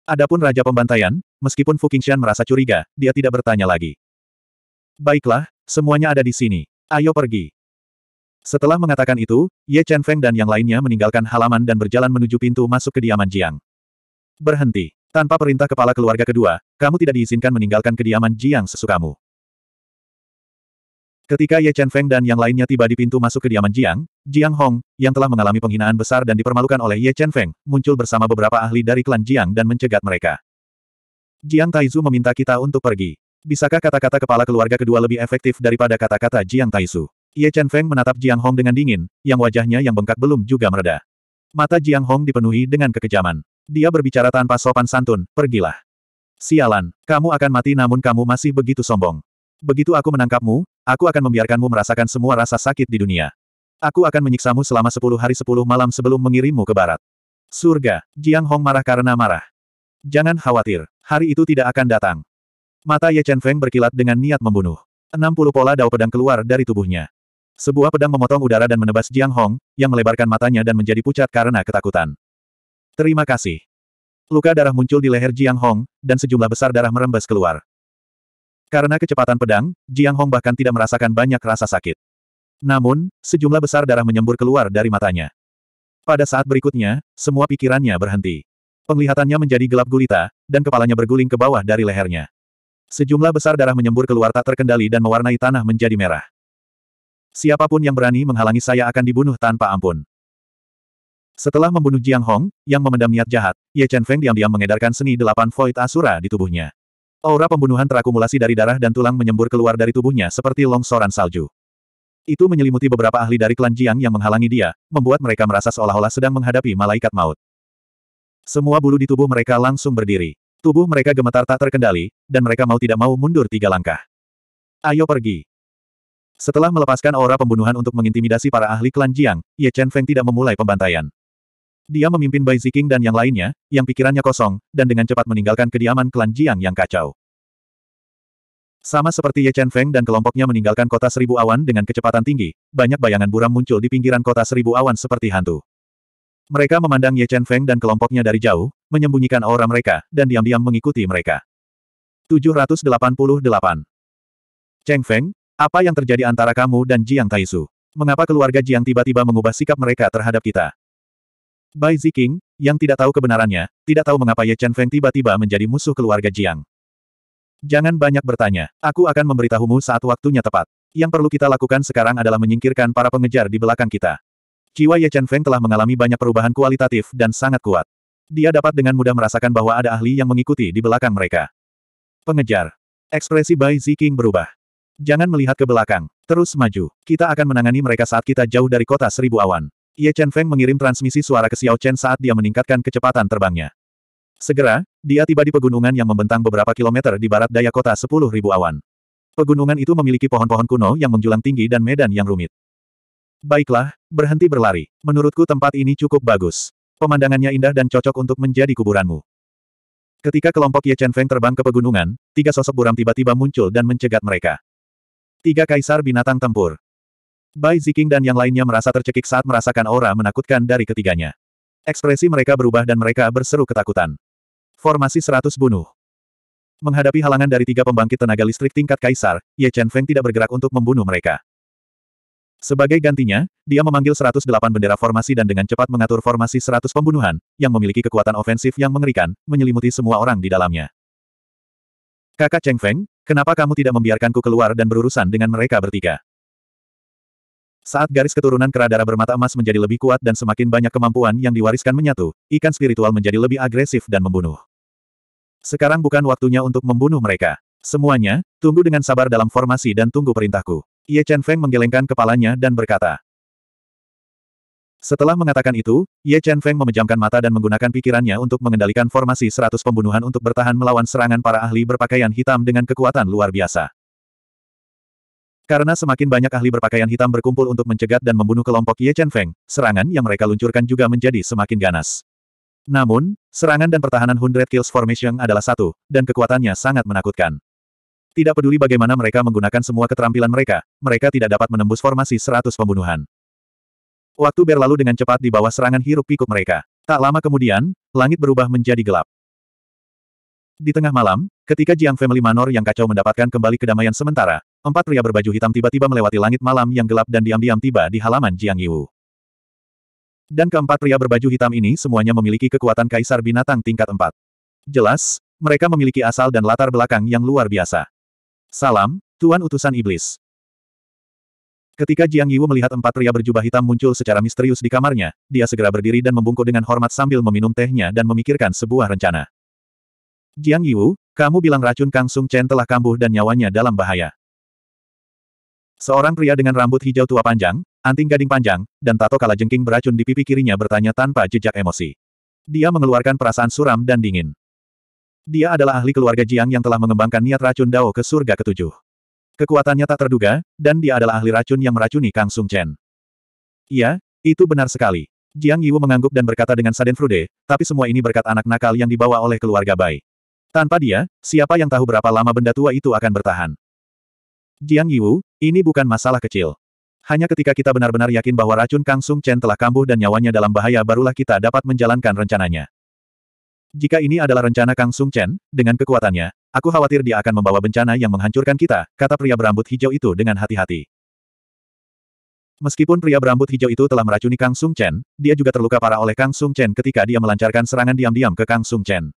Adapun Raja Pembantaian, meskipun Fu Qingshan merasa curiga, dia tidak bertanya lagi. Baiklah, semuanya ada di sini. Ayo pergi. Setelah mengatakan itu, Ye Chen Feng dan yang lainnya meninggalkan halaman dan berjalan menuju pintu masuk kediaman Jiang. Berhenti. Tanpa perintah kepala keluarga kedua, kamu tidak diizinkan meninggalkan kediaman Jiang sesukamu. Ketika Ye Chen Feng dan yang lainnya tiba di pintu masuk kediaman Jiang, Jiang Hong, yang telah mengalami penghinaan besar dan dipermalukan oleh Ye Chen Feng, muncul bersama beberapa ahli dari klan Jiang dan mencegat mereka. Jiang Taizu meminta kita untuk pergi. Bisakah kata-kata kepala keluarga kedua lebih efektif daripada kata-kata Jiang Taizu? Ye Chen Feng menatap Jiang Hong dengan dingin, yang wajahnya yang bengkak belum juga mereda. Mata Jiang Hong dipenuhi dengan kekejaman. Dia berbicara tanpa sopan santun, pergilah. Sialan, kamu akan mati namun kamu masih begitu sombong. Begitu aku menangkapmu, aku akan membiarkanmu merasakan semua rasa sakit di dunia. Aku akan menyiksamu selama sepuluh hari sepuluh malam sebelum mengirimmu ke barat. Surga, Jiang Hong marah karena marah. Jangan khawatir, hari itu tidak akan datang. Mata Ye Chen Feng berkilat dengan niat membunuh. Enam puluh pola dao pedang keluar dari tubuhnya. Sebuah pedang memotong udara dan menebas Jiang Hong, yang melebarkan matanya dan menjadi pucat karena ketakutan. Terima kasih. Luka darah muncul di leher Jiang Hong, dan sejumlah besar darah merembes keluar. Karena kecepatan pedang, Jiang Hong bahkan tidak merasakan banyak rasa sakit. Namun, sejumlah besar darah menyembur keluar dari matanya. Pada saat berikutnya, semua pikirannya berhenti. Penglihatannya menjadi gelap gulita, dan kepalanya berguling ke bawah dari lehernya. Sejumlah besar darah menyembur keluar tak terkendali dan mewarnai tanah menjadi merah. Siapapun yang berani menghalangi saya akan dibunuh tanpa ampun. Setelah membunuh Jiang Hong, yang memendam niat jahat, Ye Chen Feng diam-diam mengedarkan seni delapan void asura di tubuhnya. Aura pembunuhan terakumulasi dari darah dan tulang menyembur keluar dari tubuhnya seperti longsoran salju. Itu menyelimuti beberapa ahli dari klan Jiang yang menghalangi dia, membuat mereka merasa seolah-olah sedang menghadapi malaikat maut. Semua bulu di tubuh mereka langsung berdiri. Tubuh mereka gemetar tak terkendali, dan mereka mau tidak mau mundur tiga langkah. Ayo pergi. Setelah melepaskan aura pembunuhan untuk mengintimidasi para ahli klan Jiang, Ye Chen Feng tidak memulai pembantaian. Dia memimpin Bai Ziking dan yang lainnya, yang pikirannya kosong, dan dengan cepat meninggalkan kediaman klan Jiang yang kacau. Sama seperti Ye Chen Feng dan kelompoknya meninggalkan kota seribu awan dengan kecepatan tinggi, banyak bayangan buram muncul di pinggiran kota seribu awan seperti hantu. Mereka memandang Ye Chen Feng dan kelompoknya dari jauh, menyembunyikan aura mereka, dan diam-diam mengikuti mereka. 788. Cheng Feng, apa yang terjadi antara kamu dan Jiang Taisu? Mengapa keluarga Jiang tiba-tiba mengubah sikap mereka terhadap kita? Bai Ziking, yang tidak tahu kebenarannya, tidak tahu mengapa Ye Chen Feng tiba-tiba menjadi musuh keluarga Jiang. Jangan banyak bertanya, aku akan memberitahumu saat waktunya tepat. Yang perlu kita lakukan sekarang adalah menyingkirkan para pengejar di belakang kita. Jiwa Ye Chen Feng telah mengalami banyak perubahan kualitatif dan sangat kuat. Dia dapat dengan mudah merasakan bahwa ada ahli yang mengikuti di belakang mereka. Pengejar. Ekspresi Bai Ziking berubah. Jangan melihat ke belakang. Terus maju. Kita akan menangani mereka saat kita jauh dari kota seribu awan. Ye Chen Feng mengirim transmisi suara ke Xiao Chen saat dia meningkatkan kecepatan terbangnya. Segera, dia tiba di pegunungan yang membentang beberapa kilometer di barat daya kota sepuluh ribu awan. Pegunungan itu memiliki pohon-pohon kuno yang menjulang tinggi dan medan yang rumit. Baiklah, berhenti berlari. Menurutku tempat ini cukup bagus. Pemandangannya indah dan cocok untuk menjadi kuburanmu. Ketika kelompok Ye Chen Feng terbang ke pegunungan, tiga sosok buram tiba-tiba muncul dan mencegat mereka. Tiga kaisar binatang tempur. Bai Ziking dan yang lainnya merasa tercekik saat merasakan aura menakutkan dari ketiganya. Ekspresi mereka berubah dan mereka berseru ketakutan. Formasi 100 bunuh. Menghadapi halangan dari tiga pembangkit tenaga listrik tingkat kaisar, Ye Chen Feng tidak bergerak untuk membunuh mereka. Sebagai gantinya, dia memanggil 108 bendera formasi dan dengan cepat mengatur formasi 100 pembunuhan, yang memiliki kekuatan ofensif yang mengerikan, menyelimuti semua orang di dalamnya. Kakak Cheng Feng, kenapa kamu tidak membiarkanku keluar dan berurusan dengan mereka bertiga? Saat garis keturunan Keradara bermata emas menjadi lebih kuat dan semakin banyak kemampuan yang diwariskan menyatu, ikan spiritual menjadi lebih agresif dan membunuh. Sekarang bukan waktunya untuk membunuh mereka. Semuanya, tunggu dengan sabar dalam formasi dan tunggu perintahku. Ye Chen Feng menggelengkan kepalanya dan berkata. Setelah mengatakan itu, Ye Chen Feng memejamkan mata dan menggunakan pikirannya untuk mengendalikan formasi seratus pembunuhan untuk bertahan melawan serangan para ahli berpakaian hitam dengan kekuatan luar biasa. Karena semakin banyak ahli berpakaian hitam berkumpul untuk mencegat dan membunuh kelompok Ye Chen Feng, serangan yang mereka luncurkan juga menjadi semakin ganas. Namun, serangan dan pertahanan Hundred Kills Formation adalah satu, dan kekuatannya sangat menakutkan. Tidak peduli bagaimana mereka menggunakan semua keterampilan mereka, mereka tidak dapat menembus formasi seratus pembunuhan. Waktu berlalu dengan cepat di bawah serangan hiruk pikuk mereka. Tak lama kemudian, langit berubah menjadi gelap. Di tengah malam, ketika Jiang Family Manor yang kacau mendapatkan kembali kedamaian sementara, empat pria berbaju hitam tiba-tiba melewati langit malam yang gelap dan diam-diam tiba di halaman Jiang Yu. Dan keempat pria berbaju hitam ini semuanya memiliki kekuatan kaisar binatang tingkat empat. Jelas, mereka memiliki asal dan latar belakang yang luar biasa. Salam, Tuan Utusan Iblis. Ketika Jiang Yiwu melihat empat pria berjubah hitam muncul secara misterius di kamarnya, dia segera berdiri dan membungkuk dengan hormat sambil meminum tehnya dan memikirkan sebuah rencana. Jiang Yiwu, kamu bilang racun Kang Sung Chen telah kambuh dan nyawanya dalam bahaya. Seorang pria dengan rambut hijau tua panjang, anting gading panjang, dan tato kala jengking beracun di pipi kirinya bertanya tanpa jejak emosi. Dia mengeluarkan perasaan suram dan dingin. Dia adalah ahli keluarga Jiang yang telah mengembangkan niat racun Dao ke surga ketujuh. Kekuatannya tak terduga, dan dia adalah ahli racun yang meracuni Kang Sung Chen. Iya, itu benar sekali. Jiang Yiwu mengangguk dan berkata dengan saden frude, tapi semua ini berkat anak nakal yang dibawa oleh keluarga Bai. Tanpa dia, siapa yang tahu berapa lama benda tua itu akan bertahan. Jiang Yiwu, ini bukan masalah kecil. Hanya ketika kita benar-benar yakin bahwa racun Kang Sung Chen telah kambuh dan nyawanya dalam bahaya barulah kita dapat menjalankan rencananya. Jika ini adalah rencana Kang Sung Chen, dengan kekuatannya, aku khawatir dia akan membawa bencana yang menghancurkan kita, kata pria berambut hijau itu dengan hati-hati. Meskipun pria berambut hijau itu telah meracuni Kang Sung Chen, dia juga terluka parah oleh Kang Sung Chen ketika dia melancarkan serangan diam-diam ke Kang Sung Chen.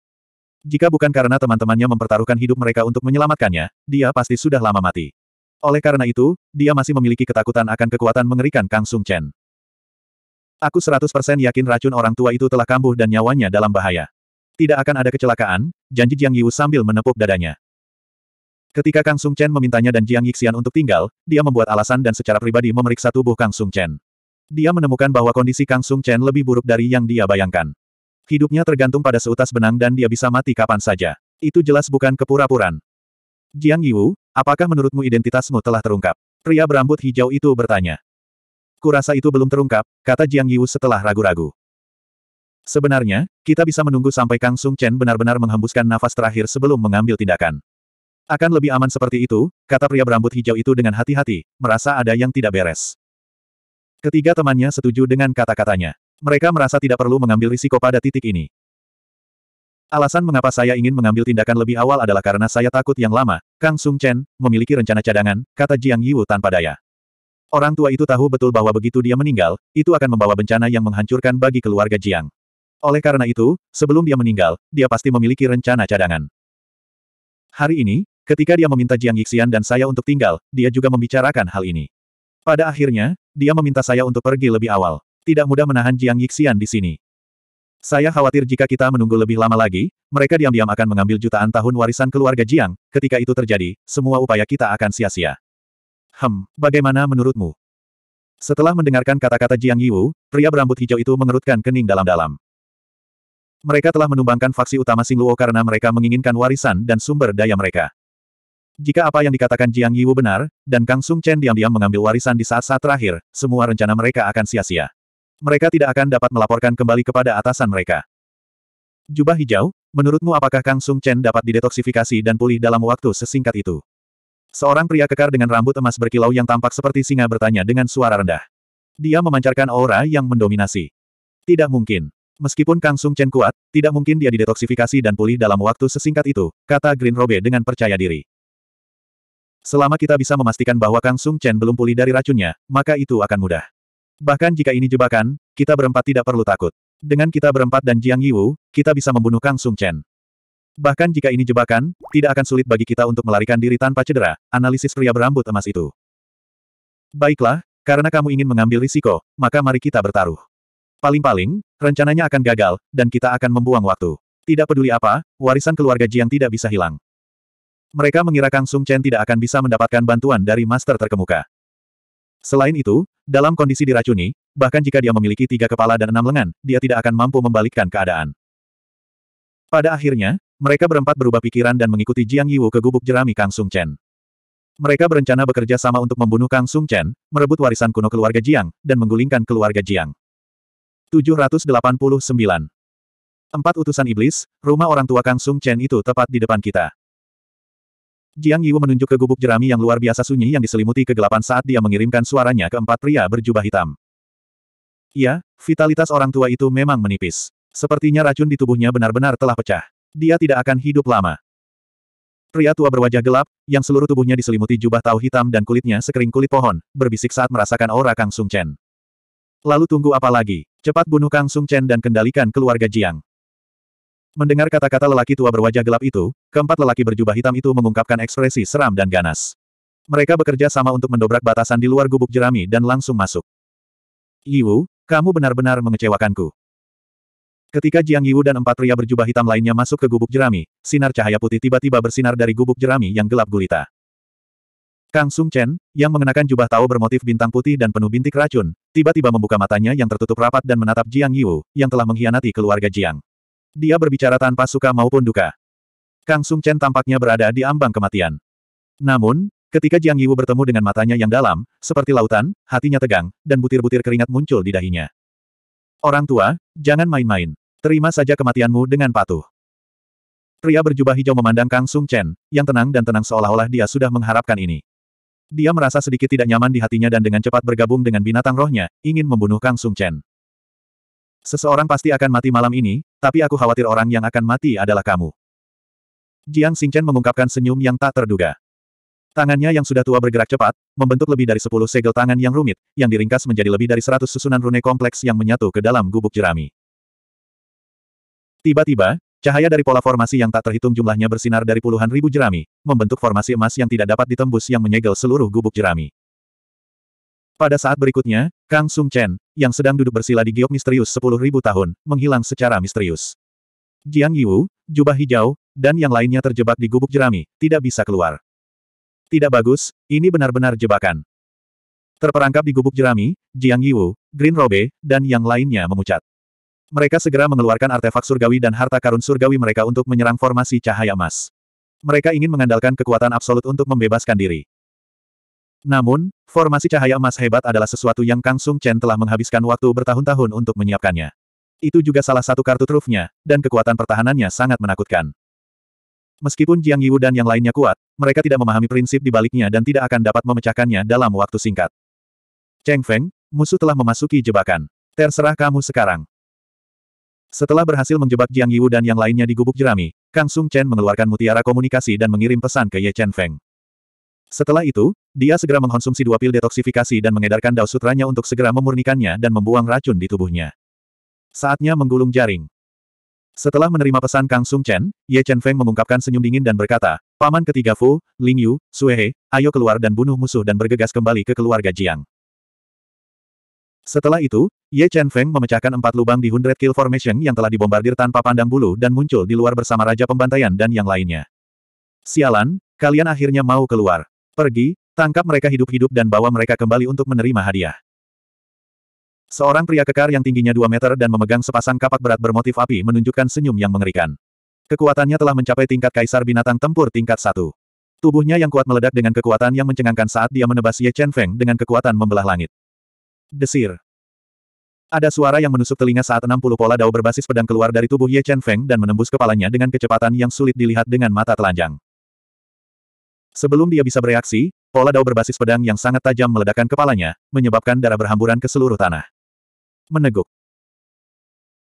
Jika bukan karena teman-temannya mempertaruhkan hidup mereka untuk menyelamatkannya, dia pasti sudah lama mati. Oleh karena itu, dia masih memiliki ketakutan akan kekuatan mengerikan Kang Sung Chen. Aku 100% yakin racun orang tua itu telah kambuh dan nyawanya dalam bahaya. Tidak akan ada kecelakaan, janji Jiang Yiwu sambil menepuk dadanya. Ketika Kang Sung Chen memintanya dan Jiang Yixian untuk tinggal, dia membuat alasan dan secara pribadi memeriksa tubuh Kang Sung Chen. Dia menemukan bahwa kondisi Kang Sung Chen lebih buruk dari yang dia bayangkan. Hidupnya tergantung pada seutas benang dan dia bisa mati kapan saja. Itu jelas bukan kepura-puraan. Jiang Yiwu, apakah menurutmu identitasmu telah terungkap? Pria berambut hijau itu bertanya. Kurasa itu belum terungkap, kata Jiang Yiwu setelah ragu-ragu. Sebenarnya, kita bisa menunggu sampai Kang Sung Chen benar-benar menghembuskan nafas terakhir sebelum mengambil tindakan. Akan lebih aman seperti itu, kata pria berambut hijau itu dengan hati-hati, merasa ada yang tidak beres. Ketiga temannya setuju dengan kata-katanya. Mereka merasa tidak perlu mengambil risiko pada titik ini. Alasan mengapa saya ingin mengambil tindakan lebih awal adalah karena saya takut yang lama, Kang Sung Chen, memiliki rencana cadangan, kata Jiang Yiwu tanpa daya. Orang tua itu tahu betul bahwa begitu dia meninggal, itu akan membawa bencana yang menghancurkan bagi keluarga Jiang. Oleh karena itu, sebelum dia meninggal, dia pasti memiliki rencana cadangan. Hari ini, ketika dia meminta Jiang Yixian dan saya untuk tinggal, dia juga membicarakan hal ini. Pada akhirnya, dia meminta saya untuk pergi lebih awal. Tidak mudah menahan Jiang Yixian di sini. Saya khawatir jika kita menunggu lebih lama lagi, mereka diam-diam akan mengambil jutaan tahun warisan keluarga Jiang, ketika itu terjadi, semua upaya kita akan sia-sia. Hem, bagaimana menurutmu? Setelah mendengarkan kata-kata Jiang Yiwu, pria berambut hijau itu mengerutkan kening dalam-dalam. Mereka telah menumbangkan faksi utama Singluo karena mereka menginginkan warisan dan sumber daya mereka. Jika apa yang dikatakan Jiang Yiwu benar, dan Kang Sung Chen diam-diam mengambil warisan di saat-saat terakhir, semua rencana mereka akan sia-sia mereka tidak akan dapat melaporkan kembali kepada atasan mereka. Jubah hijau, menurutmu apakah Kang Sung Chen dapat didetoksifikasi dan pulih dalam waktu sesingkat itu? Seorang pria kekar dengan rambut emas berkilau yang tampak seperti singa bertanya dengan suara rendah. Dia memancarkan aura yang mendominasi. Tidak mungkin. Meskipun Kang Sung Chen kuat, tidak mungkin dia didetoksifikasi dan pulih dalam waktu sesingkat itu, kata Green Robe dengan percaya diri. Selama kita bisa memastikan bahwa Kang Sung Chen belum pulih dari racunnya, maka itu akan mudah. Bahkan jika ini jebakan, kita berempat tidak perlu takut. Dengan kita berempat dan Jiang Yiwu, kita bisa membunuh Kang Sung Chen. Bahkan jika ini jebakan, tidak akan sulit bagi kita untuk melarikan diri tanpa cedera, analisis pria berambut emas itu. Baiklah, karena kamu ingin mengambil risiko, maka mari kita bertaruh. Paling-paling, rencananya akan gagal, dan kita akan membuang waktu. Tidak peduli apa, warisan keluarga Jiang tidak bisa hilang. Mereka mengira Kang Sung Chen tidak akan bisa mendapatkan bantuan dari master terkemuka. Selain itu, dalam kondisi diracuni, bahkan jika dia memiliki tiga kepala dan enam lengan, dia tidak akan mampu membalikkan keadaan. Pada akhirnya, mereka berempat berubah pikiran dan mengikuti Jiang Yiwu ke gubuk jerami Kang Sung Chen. Mereka berencana bekerja sama untuk membunuh Kang Sung Chen, merebut warisan kuno keluarga Jiang, dan menggulingkan keluarga Jiang. 789. Empat utusan iblis, rumah orang tua Kang Sung Chen itu tepat di depan kita. Jiang Yiwu menunjuk ke gubuk jerami yang luar biasa sunyi yang diselimuti kegelapan saat dia mengirimkan suaranya ke empat pria berjubah hitam. Ya, vitalitas orang tua itu memang menipis. Sepertinya racun di tubuhnya benar-benar telah pecah. Dia tidak akan hidup lama. Pria tua berwajah gelap, yang seluruh tubuhnya diselimuti jubah tau hitam dan kulitnya sekering kulit pohon, berbisik saat merasakan aura Kang Sung Chen. Lalu tunggu apa lagi? Cepat bunuh Kang Sung Chen dan kendalikan keluarga Jiang. Mendengar kata-kata lelaki tua berwajah gelap itu, keempat lelaki berjubah hitam itu mengungkapkan ekspresi seram dan ganas. Mereka bekerja sama untuk mendobrak batasan di luar gubuk jerami dan langsung masuk. Yiwu, kamu benar-benar mengecewakanku. Ketika Jiang Yiwu dan empat pria berjubah hitam lainnya masuk ke gubuk jerami, sinar cahaya putih tiba-tiba bersinar dari gubuk jerami yang gelap gulita. Kang Sung Chen, yang mengenakan jubah tao bermotif bintang putih dan penuh bintik racun, tiba-tiba membuka matanya yang tertutup rapat dan menatap Jiang Yiwu, yang telah mengkhianati keluarga Jiang. Dia berbicara tanpa suka maupun duka. Kang Sung Chen tampaknya berada di ambang kematian. Namun, ketika Jiang Yiwu bertemu dengan matanya yang dalam, seperti lautan, hatinya tegang, dan butir-butir keringat muncul di dahinya. Orang tua, jangan main-main. Terima saja kematianmu dengan patuh. Pria berjubah hijau memandang Kang Sung Chen, yang tenang dan tenang seolah-olah dia sudah mengharapkan ini. Dia merasa sedikit tidak nyaman di hatinya dan dengan cepat bergabung dengan binatang rohnya, ingin membunuh Kang Sung Chen. Seseorang pasti akan mati malam ini, tapi aku khawatir orang yang akan mati adalah kamu. Jiang Xingchen mengungkapkan senyum yang tak terduga. Tangannya yang sudah tua bergerak cepat, membentuk lebih dari sepuluh segel tangan yang rumit, yang diringkas menjadi lebih dari seratus susunan rune kompleks yang menyatu ke dalam gubuk jerami. Tiba-tiba, cahaya dari pola formasi yang tak terhitung jumlahnya bersinar dari puluhan ribu jerami, membentuk formasi emas yang tidak dapat ditembus yang menyegel seluruh gubuk jerami. Pada saat berikutnya, Kang Sung Chen, yang sedang duduk bersila di giok misterius 10.000 tahun, menghilang secara misterius. Jiang Yiwu, jubah hijau, dan yang lainnya terjebak di gubuk jerami, tidak bisa keluar. Tidak bagus, ini benar-benar jebakan. Terperangkap di gubuk jerami, Jiang Yiwu, Green Robe, dan yang lainnya memucat. Mereka segera mengeluarkan artefak surgawi dan harta karun surgawi mereka untuk menyerang formasi cahaya emas. Mereka ingin mengandalkan kekuatan absolut untuk membebaskan diri. Namun, formasi cahaya emas hebat adalah sesuatu yang Kang Sung Chen telah menghabiskan waktu bertahun-tahun untuk menyiapkannya. Itu juga salah satu kartu trufnya, dan kekuatan pertahanannya sangat menakutkan. Meskipun Jiang Yiwu dan yang lainnya kuat, mereka tidak memahami prinsip dibaliknya dan tidak akan dapat memecahkannya dalam waktu singkat. Cheng Feng, musuh telah memasuki jebakan. Terserah kamu sekarang. Setelah berhasil menjebak Jiang Yiwu dan yang lainnya di gubuk jerami, Kang Sung Chen mengeluarkan mutiara komunikasi dan mengirim pesan ke Ye Chen Feng. Setelah itu, dia segera mengonsumsi dua pil detoksifikasi dan mengedarkan Dao Sutranya untuk segera memurnikannya dan membuang racun di tubuhnya. Saatnya menggulung jaring. Setelah menerima pesan Kang Sung Chen, Ye Chen Feng mengungkapkan senyum dingin dan berkata, Paman ketiga Fu, Ling Yu, He, ayo keluar dan bunuh musuh dan bergegas kembali ke keluarga Jiang. Setelah itu, Ye Chen Feng memecahkan empat lubang di Hundred Kill Formation yang telah dibombardir tanpa pandang bulu dan muncul di luar bersama Raja Pembantaian dan yang lainnya. Sialan, kalian akhirnya mau keluar. Pergi, tangkap mereka hidup-hidup dan bawa mereka kembali untuk menerima hadiah. Seorang pria kekar yang tingginya 2 meter dan memegang sepasang kapak berat bermotif api menunjukkan senyum yang mengerikan. Kekuatannya telah mencapai tingkat kaisar binatang tempur tingkat 1. Tubuhnya yang kuat meledak dengan kekuatan yang mencengangkan saat dia menebas Ye Chen Feng dengan kekuatan membelah langit. Desir. Ada suara yang menusuk telinga saat 60 pola dao berbasis pedang keluar dari tubuh Ye Chen Feng dan menembus kepalanya dengan kecepatan yang sulit dilihat dengan mata telanjang. Sebelum dia bisa bereaksi, pola dao berbasis pedang yang sangat tajam meledakkan kepalanya, menyebabkan darah berhamburan ke seluruh tanah. Meneguk.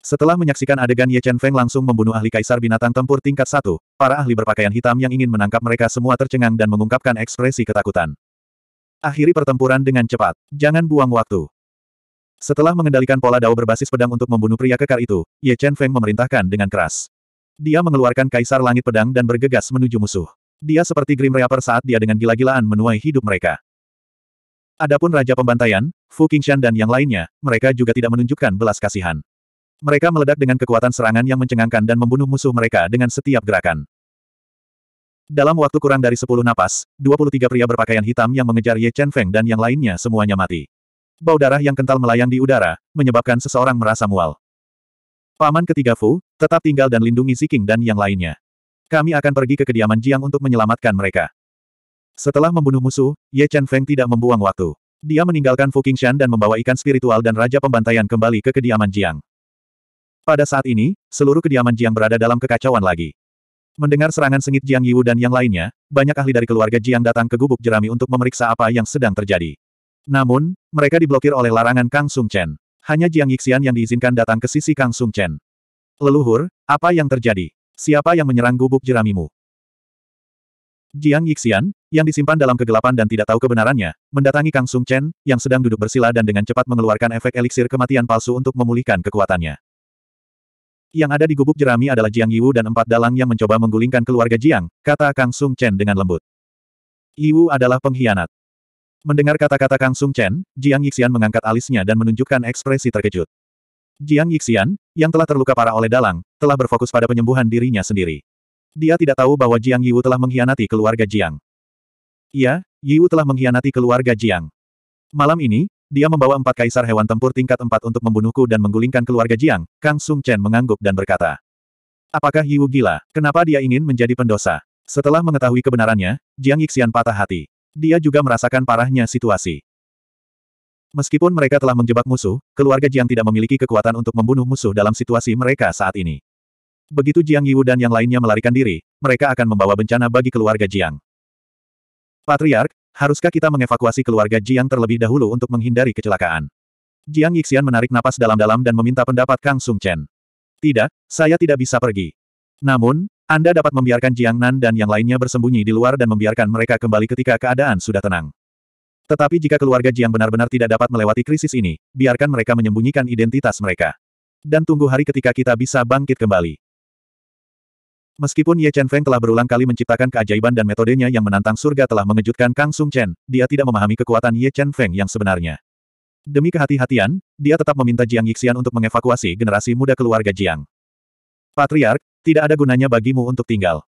Setelah menyaksikan adegan Ye Chen Feng langsung membunuh ahli kaisar binatang tempur tingkat satu. para ahli berpakaian hitam yang ingin menangkap mereka semua tercengang dan mengungkapkan ekspresi ketakutan. Akhiri pertempuran dengan cepat. Jangan buang waktu. Setelah mengendalikan pola dao berbasis pedang untuk membunuh pria kekar itu, Ye Chen Feng memerintahkan dengan keras. Dia mengeluarkan kaisar langit pedang dan bergegas menuju musuh. Dia seperti Grim Reaper saat dia dengan gila-gilaan menuai hidup mereka. Adapun Raja Pembantaian, Fu Qingshan dan yang lainnya, mereka juga tidak menunjukkan belas kasihan. Mereka meledak dengan kekuatan serangan yang mencengangkan dan membunuh musuh mereka dengan setiap gerakan. Dalam waktu kurang dari 10 napas, 23 pria berpakaian hitam yang mengejar Ye Chen Feng dan yang lainnya semuanya mati. Bau darah yang kental melayang di udara, menyebabkan seseorang merasa mual. Paman ketiga Fu, tetap tinggal dan lindungi Siking dan yang lainnya. Kami akan pergi ke kediaman Jiang untuk menyelamatkan mereka. Setelah membunuh musuh, Ye Chen Feng tidak membuang waktu. Dia meninggalkan Fu Qingshan dan membawa ikan spiritual dan Raja Pembantaian kembali ke kediaman Jiang. Pada saat ini, seluruh kediaman Jiang berada dalam kekacauan lagi. Mendengar serangan sengit Jiang Yiwu dan yang lainnya, banyak ahli dari keluarga Jiang datang ke gubuk jerami untuk memeriksa apa yang sedang terjadi. Namun, mereka diblokir oleh larangan Kang Sung Chen. Hanya Jiang Yixian yang diizinkan datang ke sisi Kang Sung Chen. Leluhur, apa yang terjadi? Siapa yang menyerang gubuk jeramimu? Jiang Yixian, yang disimpan dalam kegelapan dan tidak tahu kebenarannya, mendatangi Kang Sung Chen, yang sedang duduk bersila dan dengan cepat mengeluarkan efek eliksir kematian palsu untuk memulihkan kekuatannya. Yang ada di gubuk jerami adalah Jiang Yiwu dan empat dalang yang mencoba menggulingkan keluarga Jiang, kata Kang Sung Chen dengan lembut. Yiwu adalah pengkhianat. Mendengar kata-kata Kang Sung Chen, Jiang Yixian mengangkat alisnya dan menunjukkan ekspresi terkejut. Jiang Yixian, yang telah terluka parah oleh dalang, telah berfokus pada penyembuhan dirinya sendiri. Dia tidak tahu bahwa Jiang Yiwu telah mengkhianati keluarga Jiang. Iya, Yiwu telah mengkhianati keluarga Jiang. Malam ini, dia membawa empat kaisar hewan tempur tingkat empat untuk membunuhku dan menggulingkan keluarga Jiang, Kang Sung Chen mengangguk dan berkata. Apakah Yiwu gila? Kenapa dia ingin menjadi pendosa? Setelah mengetahui kebenarannya, Jiang Yixian patah hati. Dia juga merasakan parahnya situasi. Meskipun mereka telah menjebak musuh, keluarga Jiang tidak memiliki kekuatan untuk membunuh musuh dalam situasi mereka saat ini. Begitu Jiang Yiwu dan yang lainnya melarikan diri, mereka akan membawa bencana bagi keluarga Jiang. Patriark, haruskah kita mengevakuasi keluarga Jiang terlebih dahulu untuk menghindari kecelakaan? Jiang Yixian menarik napas dalam-dalam dan meminta pendapat Kang Sung Chen. Tidak, saya tidak bisa pergi. Namun, Anda dapat membiarkan Jiang Nan dan yang lainnya bersembunyi di luar dan membiarkan mereka kembali ketika keadaan sudah tenang. Tetapi jika keluarga Jiang benar-benar tidak dapat melewati krisis ini, biarkan mereka menyembunyikan identitas mereka. Dan tunggu hari ketika kita bisa bangkit kembali. Meskipun Ye Chen Feng telah berulang kali menciptakan keajaiban dan metodenya yang menantang surga telah mengejutkan Kang Sung Chen, dia tidak memahami kekuatan Ye Chen Feng yang sebenarnya. Demi kehati-hatian, dia tetap meminta Jiang Yixian untuk mengevakuasi generasi muda keluarga Jiang. Patriark, tidak ada gunanya bagimu untuk tinggal.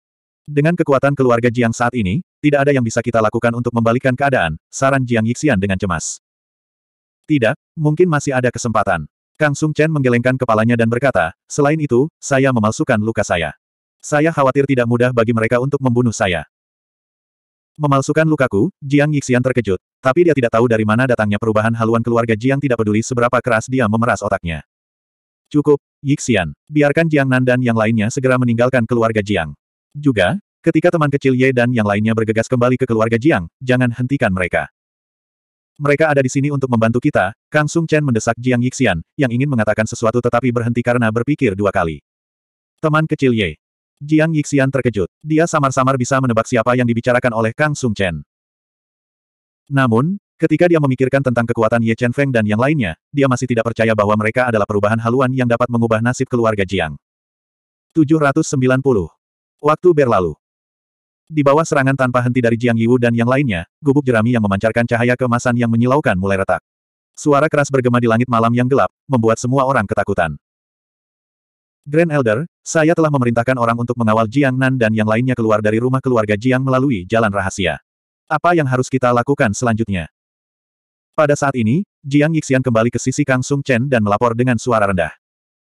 Dengan kekuatan keluarga Jiang saat ini, tidak ada yang bisa kita lakukan untuk membalikkan keadaan, saran Jiang Yixian dengan cemas. Tidak, mungkin masih ada kesempatan. Kang Sung Chen menggelengkan kepalanya dan berkata, selain itu, saya memalsukan luka saya. Saya khawatir tidak mudah bagi mereka untuk membunuh saya. Memalsukan lukaku, Jiang Yixian terkejut. Tapi dia tidak tahu dari mana datangnya perubahan haluan keluarga Jiang tidak peduli seberapa keras dia memeras otaknya. Cukup, Yixian. Biarkan Jiang Nan dan yang lainnya segera meninggalkan keluarga Jiang. Juga, ketika teman kecil Ye dan yang lainnya bergegas kembali ke keluarga Jiang, jangan hentikan mereka. Mereka ada di sini untuk membantu kita, Kang Sung Chen mendesak Jiang Yixian, yang ingin mengatakan sesuatu tetapi berhenti karena berpikir dua kali. Teman kecil Ye, Jiang Yixian terkejut. Dia samar-samar bisa menebak siapa yang dibicarakan oleh Kang Sung Chen. Namun, ketika dia memikirkan tentang kekuatan Ye Chen Feng dan yang lainnya, dia masih tidak percaya bahwa mereka adalah perubahan haluan yang dapat mengubah nasib keluarga Jiang. 790. Waktu berlalu. Di bawah serangan tanpa henti dari Jiang Yiwu dan yang lainnya, gubuk jerami yang memancarkan cahaya kemasan yang menyilaukan mulai retak. Suara keras bergema di langit malam yang gelap, membuat semua orang ketakutan. Grand Elder, saya telah memerintahkan orang untuk mengawal Jiang Nan dan yang lainnya keluar dari rumah keluarga Jiang melalui jalan rahasia. Apa yang harus kita lakukan selanjutnya? Pada saat ini, Jiang Yixian kembali ke sisi Kang Sung Chen dan melapor dengan suara rendah.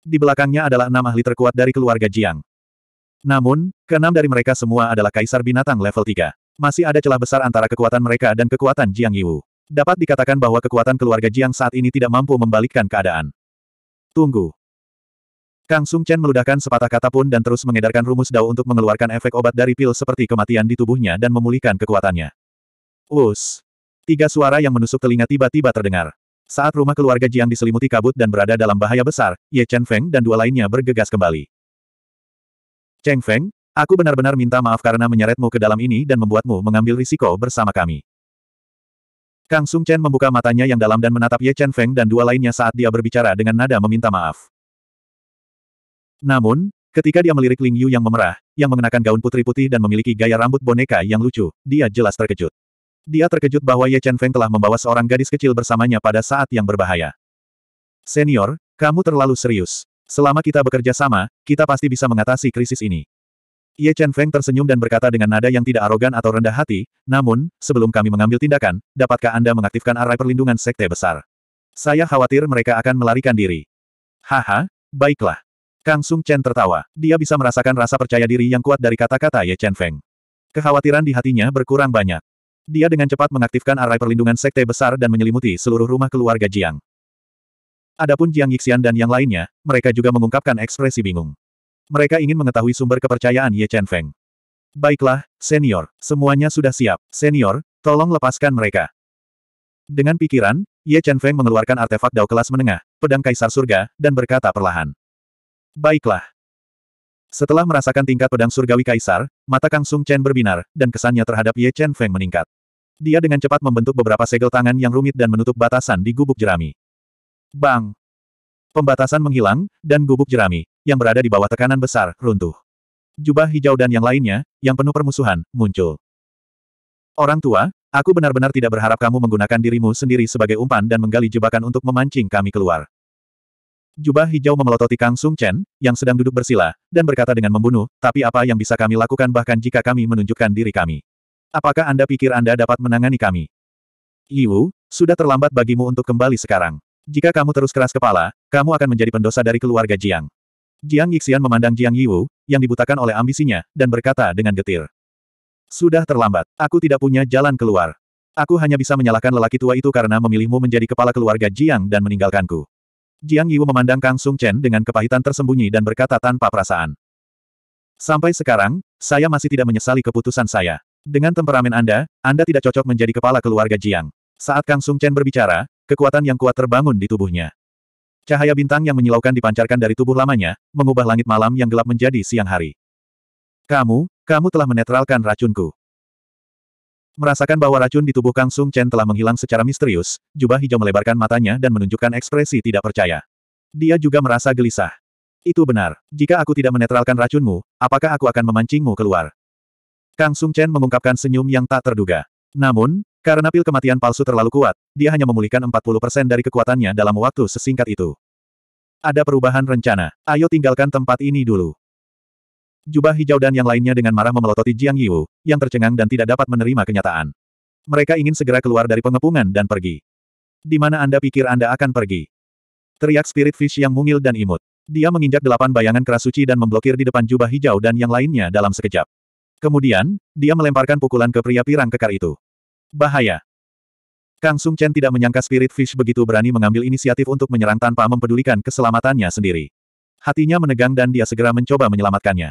Di belakangnya adalah enam ahli terkuat dari keluarga Jiang. Namun, keenam dari mereka semua adalah kaisar binatang level 3. Masih ada celah besar antara kekuatan mereka dan kekuatan Jiang Yiwu. Dapat dikatakan bahwa kekuatan keluarga Jiang saat ini tidak mampu membalikkan keadaan. Tunggu, Kang Sung Chen meludahkan sepatah kata pun dan terus mengedarkan rumus Dao untuk mengeluarkan efek obat dari pil seperti kematian di tubuhnya dan memulihkan kekuatannya. Us. Tiga suara yang menusuk telinga tiba-tiba terdengar. Saat rumah keluarga Jiang diselimuti kabut dan berada dalam bahaya besar, Ye Chen Feng dan dua lainnya bergegas kembali. Cheng Feng, aku benar-benar minta maaf karena menyeretmu ke dalam ini dan membuatmu mengambil risiko bersama kami. Kang Sung Chen membuka matanya yang dalam dan menatap Ye Chen Feng dan dua lainnya saat dia berbicara dengan nada meminta maaf. Namun, ketika dia melirik Ling Yu yang memerah, yang mengenakan gaun putri putih dan memiliki gaya rambut boneka yang lucu, dia jelas terkejut. Dia terkejut bahwa Ye Chen Feng telah membawa seorang gadis kecil bersamanya pada saat yang berbahaya. Senior, kamu terlalu serius. Selama kita bekerja sama, kita pasti bisa mengatasi krisis ini. Ye Chen Feng tersenyum dan berkata dengan nada yang tidak arogan atau rendah hati, namun, sebelum kami mengambil tindakan, dapatkah Anda mengaktifkan arai perlindungan sekte besar? Saya khawatir mereka akan melarikan diri. Haha, baiklah. Kang Sung Chen tertawa. Dia bisa merasakan rasa percaya diri yang kuat dari kata-kata Ye Chen Feng. Kekhawatiran di hatinya berkurang banyak. Dia dengan cepat mengaktifkan arai perlindungan sekte besar dan menyelimuti seluruh rumah keluarga Jiang. Adapun Jiang Yixian dan yang lainnya, mereka juga mengungkapkan ekspresi bingung. Mereka ingin mengetahui sumber kepercayaan Ye Chen Feng. Baiklah, senior, semuanya sudah siap. Senior, tolong lepaskan mereka. Dengan pikiran, Ye Chen Feng mengeluarkan artefak dao kelas menengah, pedang kaisar surga, dan berkata perlahan. Baiklah. Setelah merasakan tingkat pedang surgawi kaisar, mata Kang Sung Chen berbinar, dan kesannya terhadap Ye Chen Feng meningkat. Dia dengan cepat membentuk beberapa segel tangan yang rumit dan menutup batasan di gubuk jerami. Bang! Pembatasan menghilang, dan gubuk jerami, yang berada di bawah tekanan besar, runtuh. Jubah hijau dan yang lainnya, yang penuh permusuhan, muncul. Orang tua, aku benar-benar tidak berharap kamu menggunakan dirimu sendiri sebagai umpan dan menggali jebakan untuk memancing kami keluar. Jubah hijau memelototi Kang Sung Chen, yang sedang duduk bersila, dan berkata dengan membunuh, tapi apa yang bisa kami lakukan bahkan jika kami menunjukkan diri kami? Apakah Anda pikir Anda dapat menangani kami? Yiwu, sudah terlambat bagimu untuk kembali sekarang. Jika kamu terus keras kepala, kamu akan menjadi pendosa dari keluarga Jiang. Jiang Yixian memandang Jiang Yiwu, yang dibutakan oleh ambisinya, dan berkata dengan getir. Sudah terlambat. Aku tidak punya jalan keluar. Aku hanya bisa menyalahkan lelaki tua itu karena memilihmu menjadi kepala keluarga Jiang dan meninggalkanku. Jiang Yiwu memandang Kang Sung Chen dengan kepahitan tersembunyi dan berkata tanpa perasaan. Sampai sekarang, saya masih tidak menyesali keputusan saya. Dengan temperamen Anda, Anda tidak cocok menjadi kepala keluarga Jiang. Saat Kang Sung Chen berbicara, kekuatan yang kuat terbangun di tubuhnya. Cahaya bintang yang menyilaukan dipancarkan dari tubuh lamanya, mengubah langit malam yang gelap menjadi siang hari. Kamu, kamu telah menetralkan racunku. Merasakan bahwa racun di tubuh Kang Sung Chen telah menghilang secara misterius, jubah hijau melebarkan matanya dan menunjukkan ekspresi tidak percaya. Dia juga merasa gelisah. Itu benar. Jika aku tidak menetralkan racunmu, apakah aku akan memancingmu keluar? Kang Sung Chen mengungkapkan senyum yang tak terduga. Namun, karena pil kematian palsu terlalu kuat, dia hanya memulihkan 40% dari kekuatannya dalam waktu sesingkat itu. Ada perubahan rencana. Ayo tinggalkan tempat ini dulu. Jubah hijau dan yang lainnya dengan marah memelototi Jiang Yu, yang tercengang dan tidak dapat menerima kenyataan. Mereka ingin segera keluar dari pengepungan dan pergi. Di mana Anda pikir Anda akan pergi? Teriak Spirit Fish yang mungil dan imut. Dia menginjak delapan bayangan keras suci dan memblokir di depan jubah hijau dan yang lainnya dalam sekejap. Kemudian, dia melemparkan pukulan ke pria pirang kekar itu. Bahaya. Kang Sung Chen tidak menyangka Spirit Fish begitu berani mengambil inisiatif untuk menyerang tanpa mempedulikan keselamatannya sendiri. Hatinya menegang dan dia segera mencoba menyelamatkannya.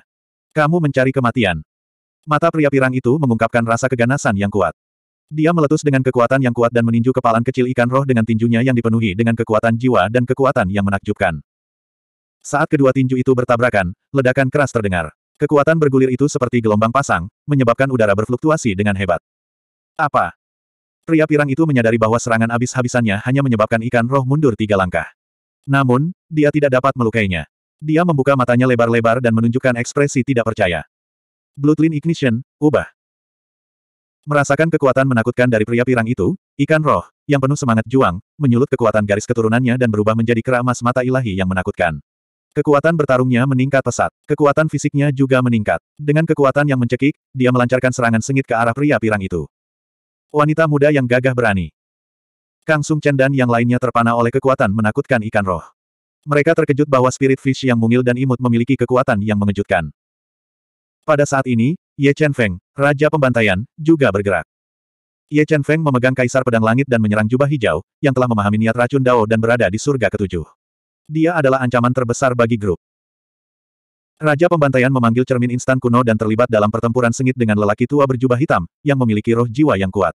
Kamu mencari kematian. Mata pria pirang itu mengungkapkan rasa keganasan yang kuat. Dia meletus dengan kekuatan yang kuat dan meninju kepalan kecil ikan roh dengan tinjunya yang dipenuhi dengan kekuatan jiwa dan kekuatan yang menakjubkan. Saat kedua tinju itu bertabrakan, ledakan keras terdengar. Kekuatan bergulir itu seperti gelombang pasang, menyebabkan udara berfluktuasi dengan hebat. Apa? Pria pirang itu menyadari bahwa serangan abis-habisannya hanya menyebabkan ikan roh mundur tiga langkah. Namun, dia tidak dapat melukainya. Dia membuka matanya lebar-lebar dan menunjukkan ekspresi tidak percaya. Bloodline Ignition, ubah. Merasakan kekuatan menakutkan dari pria pirang itu, ikan roh, yang penuh semangat juang, menyulut kekuatan garis keturunannya dan berubah menjadi keramas mata ilahi yang menakutkan. Kekuatan bertarungnya meningkat pesat. Kekuatan fisiknya juga meningkat. Dengan kekuatan yang mencekik, dia melancarkan serangan sengit ke arah pria pirang itu. Wanita muda yang gagah berani. Kang Sung Chen dan yang lainnya terpana oleh kekuatan menakutkan ikan roh. Mereka terkejut bahwa Spirit Fish yang mungil dan imut memiliki kekuatan yang mengejutkan. Pada saat ini, Ye Chen Feng, Raja Pembantaian, juga bergerak. Ye Chen Feng memegang kaisar pedang langit dan menyerang jubah hijau, yang telah memahami niat racun Dao dan berada di surga ketujuh. Dia adalah ancaman terbesar bagi grup. Raja Pembantaian memanggil cermin instan kuno dan terlibat dalam pertempuran sengit dengan lelaki tua berjubah hitam, yang memiliki roh jiwa yang kuat.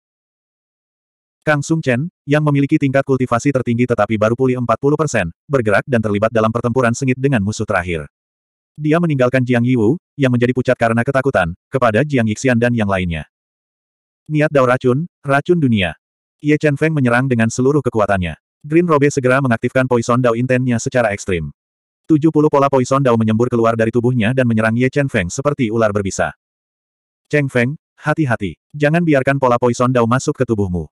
Kang Sung Chen, yang memiliki tingkat kultivasi tertinggi tetapi baru pulih 40%, persen, bergerak dan terlibat dalam pertempuran sengit dengan musuh terakhir. Dia meninggalkan Jiang Yiwu, yang menjadi pucat karena ketakutan, kepada Jiang Yixian dan yang lainnya. Niat Dao Racun, Racun Dunia. Ye Chen Feng menyerang dengan seluruh kekuatannya. Green Robe segera mengaktifkan Poison Dao Intennya secara ekstrim. 70 pola Poison Dao menyembur keluar dari tubuhnya dan menyerang Ye Chen Feng seperti ular berbisa. Cheng Feng, hati-hati. Jangan biarkan pola Poison Dao masuk ke tubuhmu.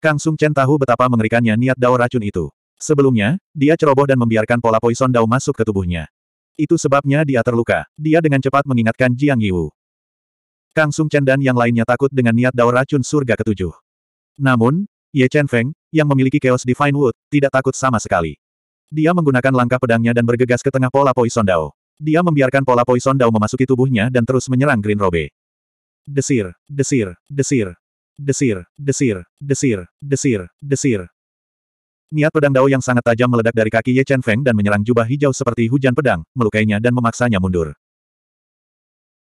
Kang Sung Chen tahu betapa mengerikannya niat dao racun itu. Sebelumnya, dia ceroboh dan membiarkan pola poison dao masuk ke tubuhnya. Itu sebabnya dia terluka. Dia dengan cepat mengingatkan Jiang Yiwu. Kang Sung Chen dan yang lainnya takut dengan niat dao racun surga ketujuh. Namun, Ye Chen Feng, yang memiliki Chaos Divine Wood, tidak takut sama sekali. Dia menggunakan langkah pedangnya dan bergegas ke tengah pola poison dao. Dia membiarkan pola poison dao memasuki tubuhnya dan terus menyerang Green Robe. Desir, desir, desir. Desir, desir, desir, desir, desir. Niat pedang Dao yang sangat tajam meledak dari kaki Ye Chen Feng dan menyerang jubah hijau seperti hujan pedang, melukainya dan memaksanya mundur.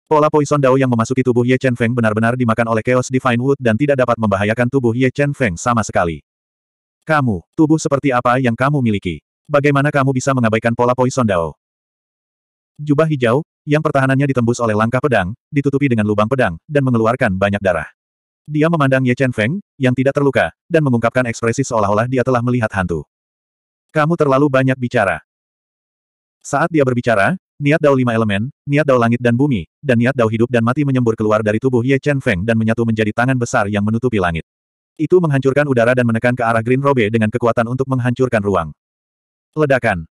Pola poison Dao yang memasuki tubuh Ye Chen Feng benar-benar dimakan oleh Chaos Divine Wood dan tidak dapat membahayakan tubuh Ye Chen Feng sama sekali. Kamu, tubuh seperti apa yang kamu miliki? Bagaimana kamu bisa mengabaikan pola poison Dao? Jubah hijau, yang pertahanannya ditembus oleh langkah pedang, ditutupi dengan lubang pedang, dan mengeluarkan banyak darah. Dia memandang Ye Chen Feng, yang tidak terluka, dan mengungkapkan ekspresi seolah-olah dia telah melihat hantu. Kamu terlalu banyak bicara. Saat dia berbicara, niat dao lima elemen, niat dao langit dan bumi, dan niat dao hidup dan mati menyembur keluar dari tubuh Ye Chen Feng dan menyatu menjadi tangan besar yang menutupi langit. Itu menghancurkan udara dan menekan ke arah Green Robe dengan kekuatan untuk menghancurkan ruang. Ledakan.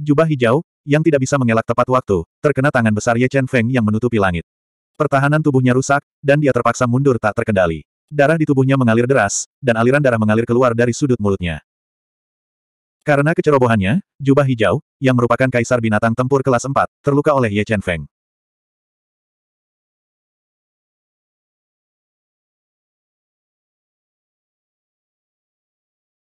Jubah hijau, yang tidak bisa mengelak tepat waktu, terkena tangan besar Ye Chen Feng yang menutupi langit. Pertahanan tubuhnya rusak, dan dia terpaksa mundur tak terkendali. Darah di tubuhnya mengalir deras, dan aliran darah mengalir keluar dari sudut mulutnya. Karena kecerobohannya, jubah hijau, yang merupakan kaisar binatang tempur kelas 4, terluka oleh Ye Chen Feng.